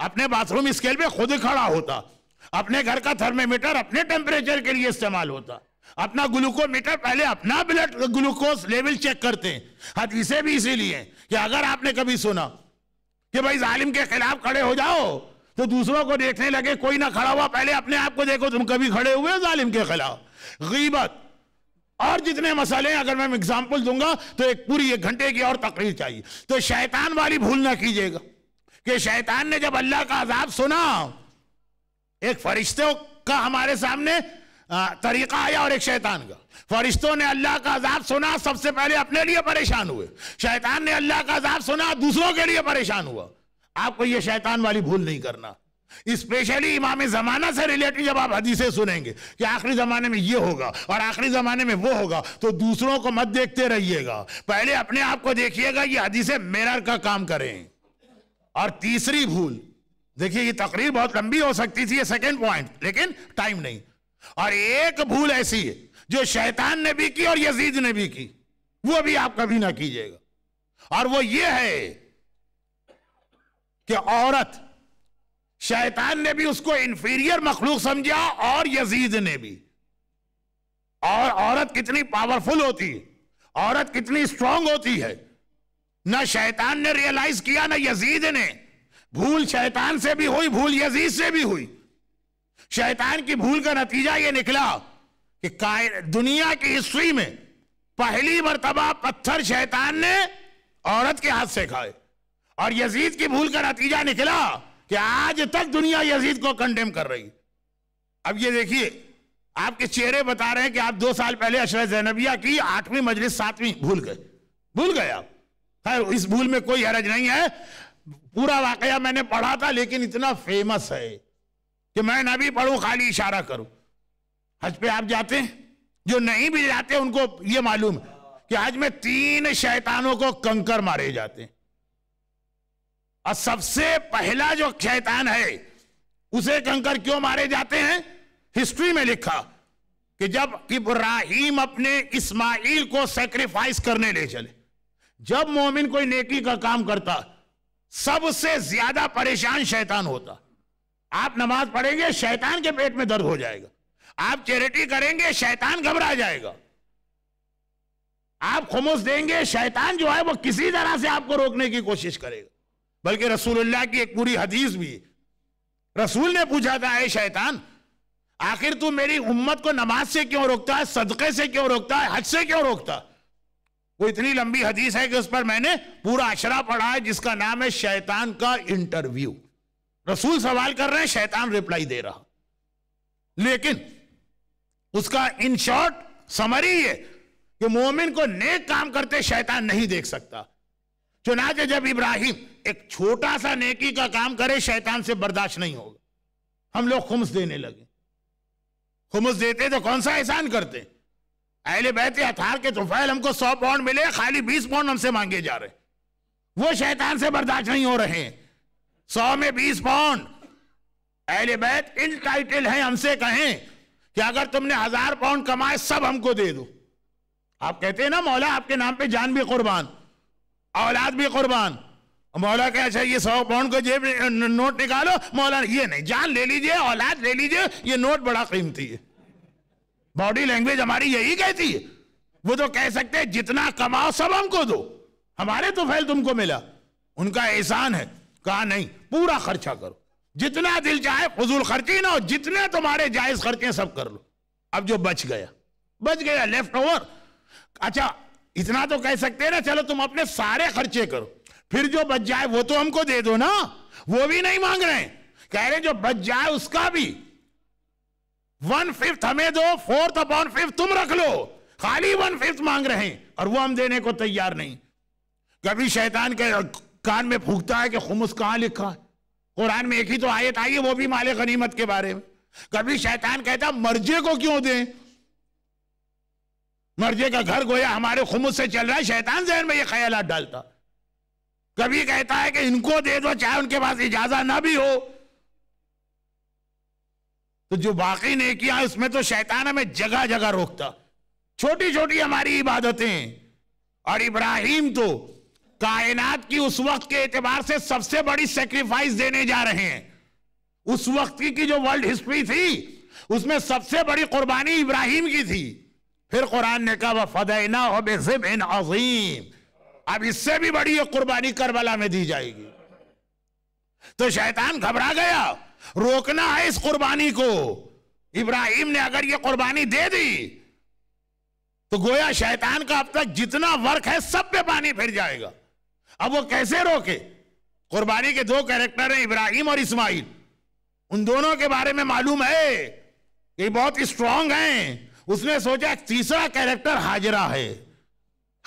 अपने बाथरूम स्केल पर खुद खड़ा होता अपने घर का थर्मामीटर अपने टेम्परेचर के लिए इस्तेमाल होता अपना ग्लूकोमीटर पहले अपना ब्लड ग्लूकोज लेवल चेक करते हैं हाँ इसे भी इसीलिए कि अगर आपने कभी सुना कि भाई जालिम के खिलाफ खड़े हो जाओ तो दूसरों को देखने लगे कोई ना खड़ा हुआ पहले अपने आप को देखो तुम कभी खड़े हुए हो जालिम के खिलाफ गीबत और जितने मसले अगर मैं एग्जाम्पल दूंगा तो एक पूरी एक घंटे की और तकरीर चाहिए तो शैतान वाली भूल ना कीजिएगा कि शैतान ने जब अल्लाह का आजाब सुना एक फरिश्ते का हमारे सामने तरीका आया और एक शैतान का फरिश्तों ने अल्लाह का अजाब सुना सबसे पहले अपने लिए परेशान हुए शैतान ने अल्लाह का अजाब सुना दूसरों के लिए परेशान हुआ आपको यह शैतान वाली भूल नहीं करना स्पेशली इमाम जमाना से रिलेटेड जब आप हदीसें सुनेंगे कि आखिरी जमाने में ये होगा और आखिरी जमाने में वो होगा तो दूसरों को मत देखते रहिएगा पहले अपने आप को देखिएगा ये हदीसें मेरर का काम करें और तीसरी भूल देखिए ये तकरीर बहुत लंबी हो सकती थी ये सेकेंड पॉइंट लेकिन टाइम नहीं और एक भूल ऐसी है जो शैतान ने भी की और यजीद ने भी की वो भी आप कभी ना कीजिएगा और वो ये है कि औरत शैतान ने भी उसको इंफीरियर मखलूक समझा और यजीद ने भी और औरत कितनी पावरफुल होती है औरत कितनी स्ट्रांग होती है ना शैतान ने रियलाइज किया ना यजीद ने भूल शैतान से भी हुई भूल यजीद से भी हुई शैतान की भूल का नतीजा ये निकला कि दुनिया की हिस्ट्री में पहली मरतबा पत्थर शैतान ने औरत के हाथ से खाए और यजीद की भूल का नतीजा निकला कि आज तक दुनिया यजीद को कंडेम कर रही अब ये देखिए आपके चेहरे बता रहे हैं कि आप दो साल पहले अशर जैनबिया की आठवीं मजलिस सातवीं भूल गए भूल गए आप खैर इस भूल में कोई हरज नहीं है पूरा वाकया मैंने पढ़ा था लेकिन इतना फेमस है कि मैं ना भी पढ़ू खाली इशारा करूं हज पे आप जाते हैं जो नहीं भी जाते उनको ये मालूम है कि हज में तीन शैतानों को कंकर मारे जाते हैं और सबसे पहला जो शैतान है उसे कंकर क्यों मारे जाते हैं हिस्ट्री में लिखा कि जब इब्राहिम अपने इस्माइल को सेक्रीफाइस करने ले चले जब मोमिन कोई नेकी का काम करता सबसे ज्यादा परेशान शैतान होता आप नमाज पढ़ेंगे शैतान के पेट में दर्द हो जाएगा आप चैरिटी करेंगे शैतान घबरा जाएगा आप खमोश देंगे शैतान जो है वो किसी तरह से आपको रोकने की कोशिश करेगा बल्कि रसूलुल्लाह की एक पूरी हदीस भी रसूल ने पूछा था अरे शैतान आखिर तू मेरी उम्मत को नमाज से क्यों रोकता है सदक़े से क्यों रोकता है हज से क्यों रोकता है वो इतनी लंबी हदीस है कि उस पर मैंने पूरा अशरा पढ़ा है जिसका नाम है शैतान का इंटरव्यू रसूल सवाल कर रहे हैं शैतान रिप्लाई दे रहा लेकिन उसका इन शॉर्ट समरी है कि मोमिन को नेक काम करते शैतान नहीं देख सकता चुनाचे जब इब्राहिम एक छोटा सा नेकी का काम करे शैतान से बर्दाश्त नहीं होगा हम लोग खुम्स देने लगे खुम्स देते तो कौन सा एहसान करते अहले बहते हथार के तुफैल हमको सौ पाउंड मिले खाली बीस पाउंड हमसे मांगे जा रहे वो शैतान से बर्दाश्त नहीं हो रहे हैं सौ में बीस पाउंड अहले बैत इन टाइटल है हमसे कहें कि अगर तुमने हजार पाउंड कमाए सब हमको दे दो आप कहते हैं ना मौला आपके नाम पे जान भी कुर्बान औलाद भी कुर्बान मौला क्या अच्छा, ये सौ पाउंड को जेब नोट निकालो मौला ये नहीं जान ले लीजिए औलाद ले लीजिए ये नोट बड़ा कीमती है बॉडी लैंग्वेज हमारी यही कहती है वो तो कह सकते हैं जितना कमाओ सब हमको दो हमारे तो फैल तुमको मिला उनका एहसान है कहा नहीं पूरा खर्चा करो जितना दिल चाहे फजूल खर्ची ना हो जितने तुम्हारे जायज खर्चे सब कर लो अब जो बच गया बच गया लेफ्ट ओवर अच्छा इतना तो कह सकते हैं ना चलो तुम अपने सारे खर्चे करो फिर जो बच जाए वो तो हमको दे दो ना वो भी नहीं मांग रहे कह रहे जो बच जाए उसका भी वन फिफ्थ हमें दो फोर्थ अपॉन फिफ्थ तुम रख लो खाली वन फिफ्थ मांग रहे हैं और वो हम देने को तैयार नहीं कभी शैतान के कान में फूकता है कि खुमस कहाँ लिखा है कुरान में एक ही तो आयत आई है वो भी माले गनीमत के बारे में कभी शैतान कहता मर्जे को क्यों दें मर्जे का घर गोया हमारे खुमुस से चल रहा है शैतान जहन में ये ख्याल डालता कभी कहता है कि इनको दे दो चाहे उनके पास इजाजा ना भी हो तो जो बाकी ने किया उसमें तो शैतान हमें जगह जगह रोकता छोटी छोटी हमारी इबादतें और इब्राहिम तो कायनात की उस वक्त के एतबार से सबसे बड़ी सेक्रीफाइस देने जा रहे हैं उस वक्त की, की जो वर्ल्ड हिस्ट्री थी उसमें सबसे बड़ी कुर्बानी इब्राहिम की थी फिर कुरान ने कहा फदैना अजीम अब इससे भी बड़ी ये कुर्बानी करबला में दी जाएगी तो शैतान घबरा गया रोकना है इस कुर्बानी को इब्राहिम ने अगर ये कुर्बानी दे दी तो गोया शैतान का अब तक जितना वर्क है सब पे पानी फिर जाएगा अब वो कैसे रोके कुर्बानी के दो कैरेक्टर हैं इब्राहिम और इस्माइल उन दोनों के बारे में मालूम है ये बहुत स्ट्रांग हैं उसने सोचा तीसरा कैरेक्टर हाजरा है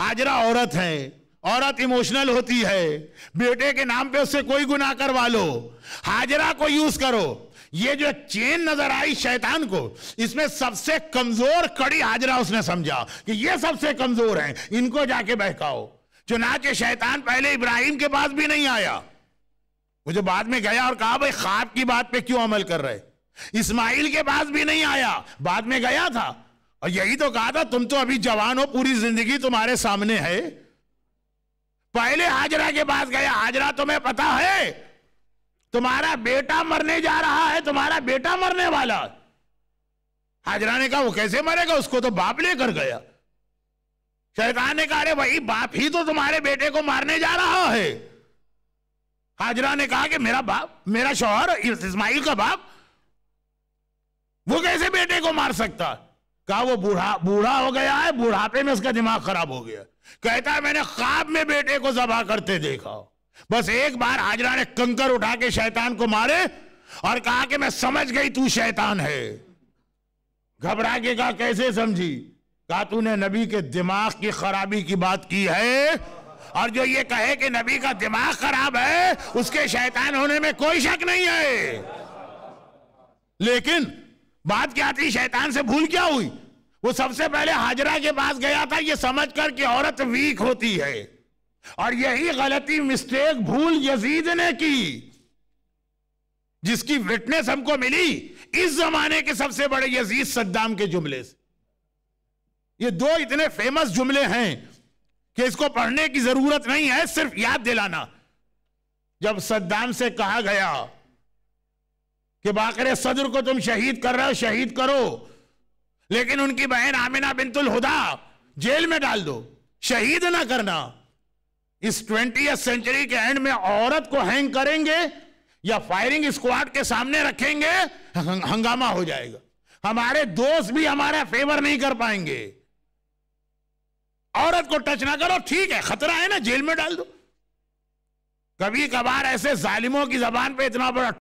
हाजरा औरत है औरत इमोशनल होती है बेटे के नाम पे उससे कोई गुनाह करवा लो हाजरा को यूज करो ये जो चेन नजर आई शैतान को इसमें सबसे कमजोर कड़ी हाजरा उसने समझा कि ये सबसे कमजोर हैं इनको जाके बहकाओ चुनाचे शैतान पहले इब्राहिम के पास भी नहीं आया मुझे बाद में गया और कहा भाई ख्वाब की बात पे क्यों अमल कर रहे इस्माइल के पास भी नहीं आया बाद में गया था और यही तो कहा था तुम तो अभी जवान हो पूरी जिंदगी तुम्हारे सामने है पहले हाजरा के पास गया हाजरा तुम्हें पता है तुम्हारा बेटा मरने जा रहा है तुम्हारा बेटा मरने वाला हाजरा ने कहा वो कैसे मरेगा उसको तो बाप लेकर गया शैतान ने कहा अरे भाई बाप ही तो तुम्हारे बेटे को मारने जा रहा है हाजरा ने कहा कि मेरा बाप मेरा शोहर इस्माइल का बाप वो कैसे बेटे को मार सकता कहा वो बूढ़ा बूढ़ा हो गया है बुढ़ापे में उसका दिमाग खराब हो गया कहता है मैंने ख्वाब में बेटे को जबा करते देखा बस एक बार हाजरा ने कंकर उठा के शैतान को मारे और कहा कि मैं समझ गई तू शैतान है घबरा के कहा कैसे समझी क्या तूने नबी के दिमाग की खराबी की बात की है और जो ये कहे कि नबी का दिमाग खराब है उसके शैतान होने में कोई शक नहीं है लेकिन बात क्या थी शैतान से भूल क्या हुई वो सबसे पहले हाजरा के पास गया था ये समझ कर कि औरत वीक होती है और यही गलती मिस्टेक भूल यजीद ने की जिसकी विटनेस हमको मिली इस जमाने के सबसे बड़े यजीद सद्दाम के जुमले से ये दो इतने फेमस जुमले हैं कि इसको पढ़ने की जरूरत नहीं है सिर्फ याद दिलाना जब सद्दाम से कहा गया कि बाकर सदर को तुम शहीद कर रहे हो शहीद करो लेकिन उनकी बहन आमिना बिनतुल हुदा जेल में डाल दो शहीद ना करना इस ट्वेंटी सेंचुरी के एंड में औरत को हैंग करेंगे या फायरिंग स्क्वाड के सामने रखेंगे हंगामा हो जाएगा हमारे दोस्त भी हमारा फेवर नहीं कर पाएंगे औरत को टच ना करो ठीक है खतरा है ना जेल में डाल दो कभी कभार ऐसे जालिमों की जबान पे इतना बड़ा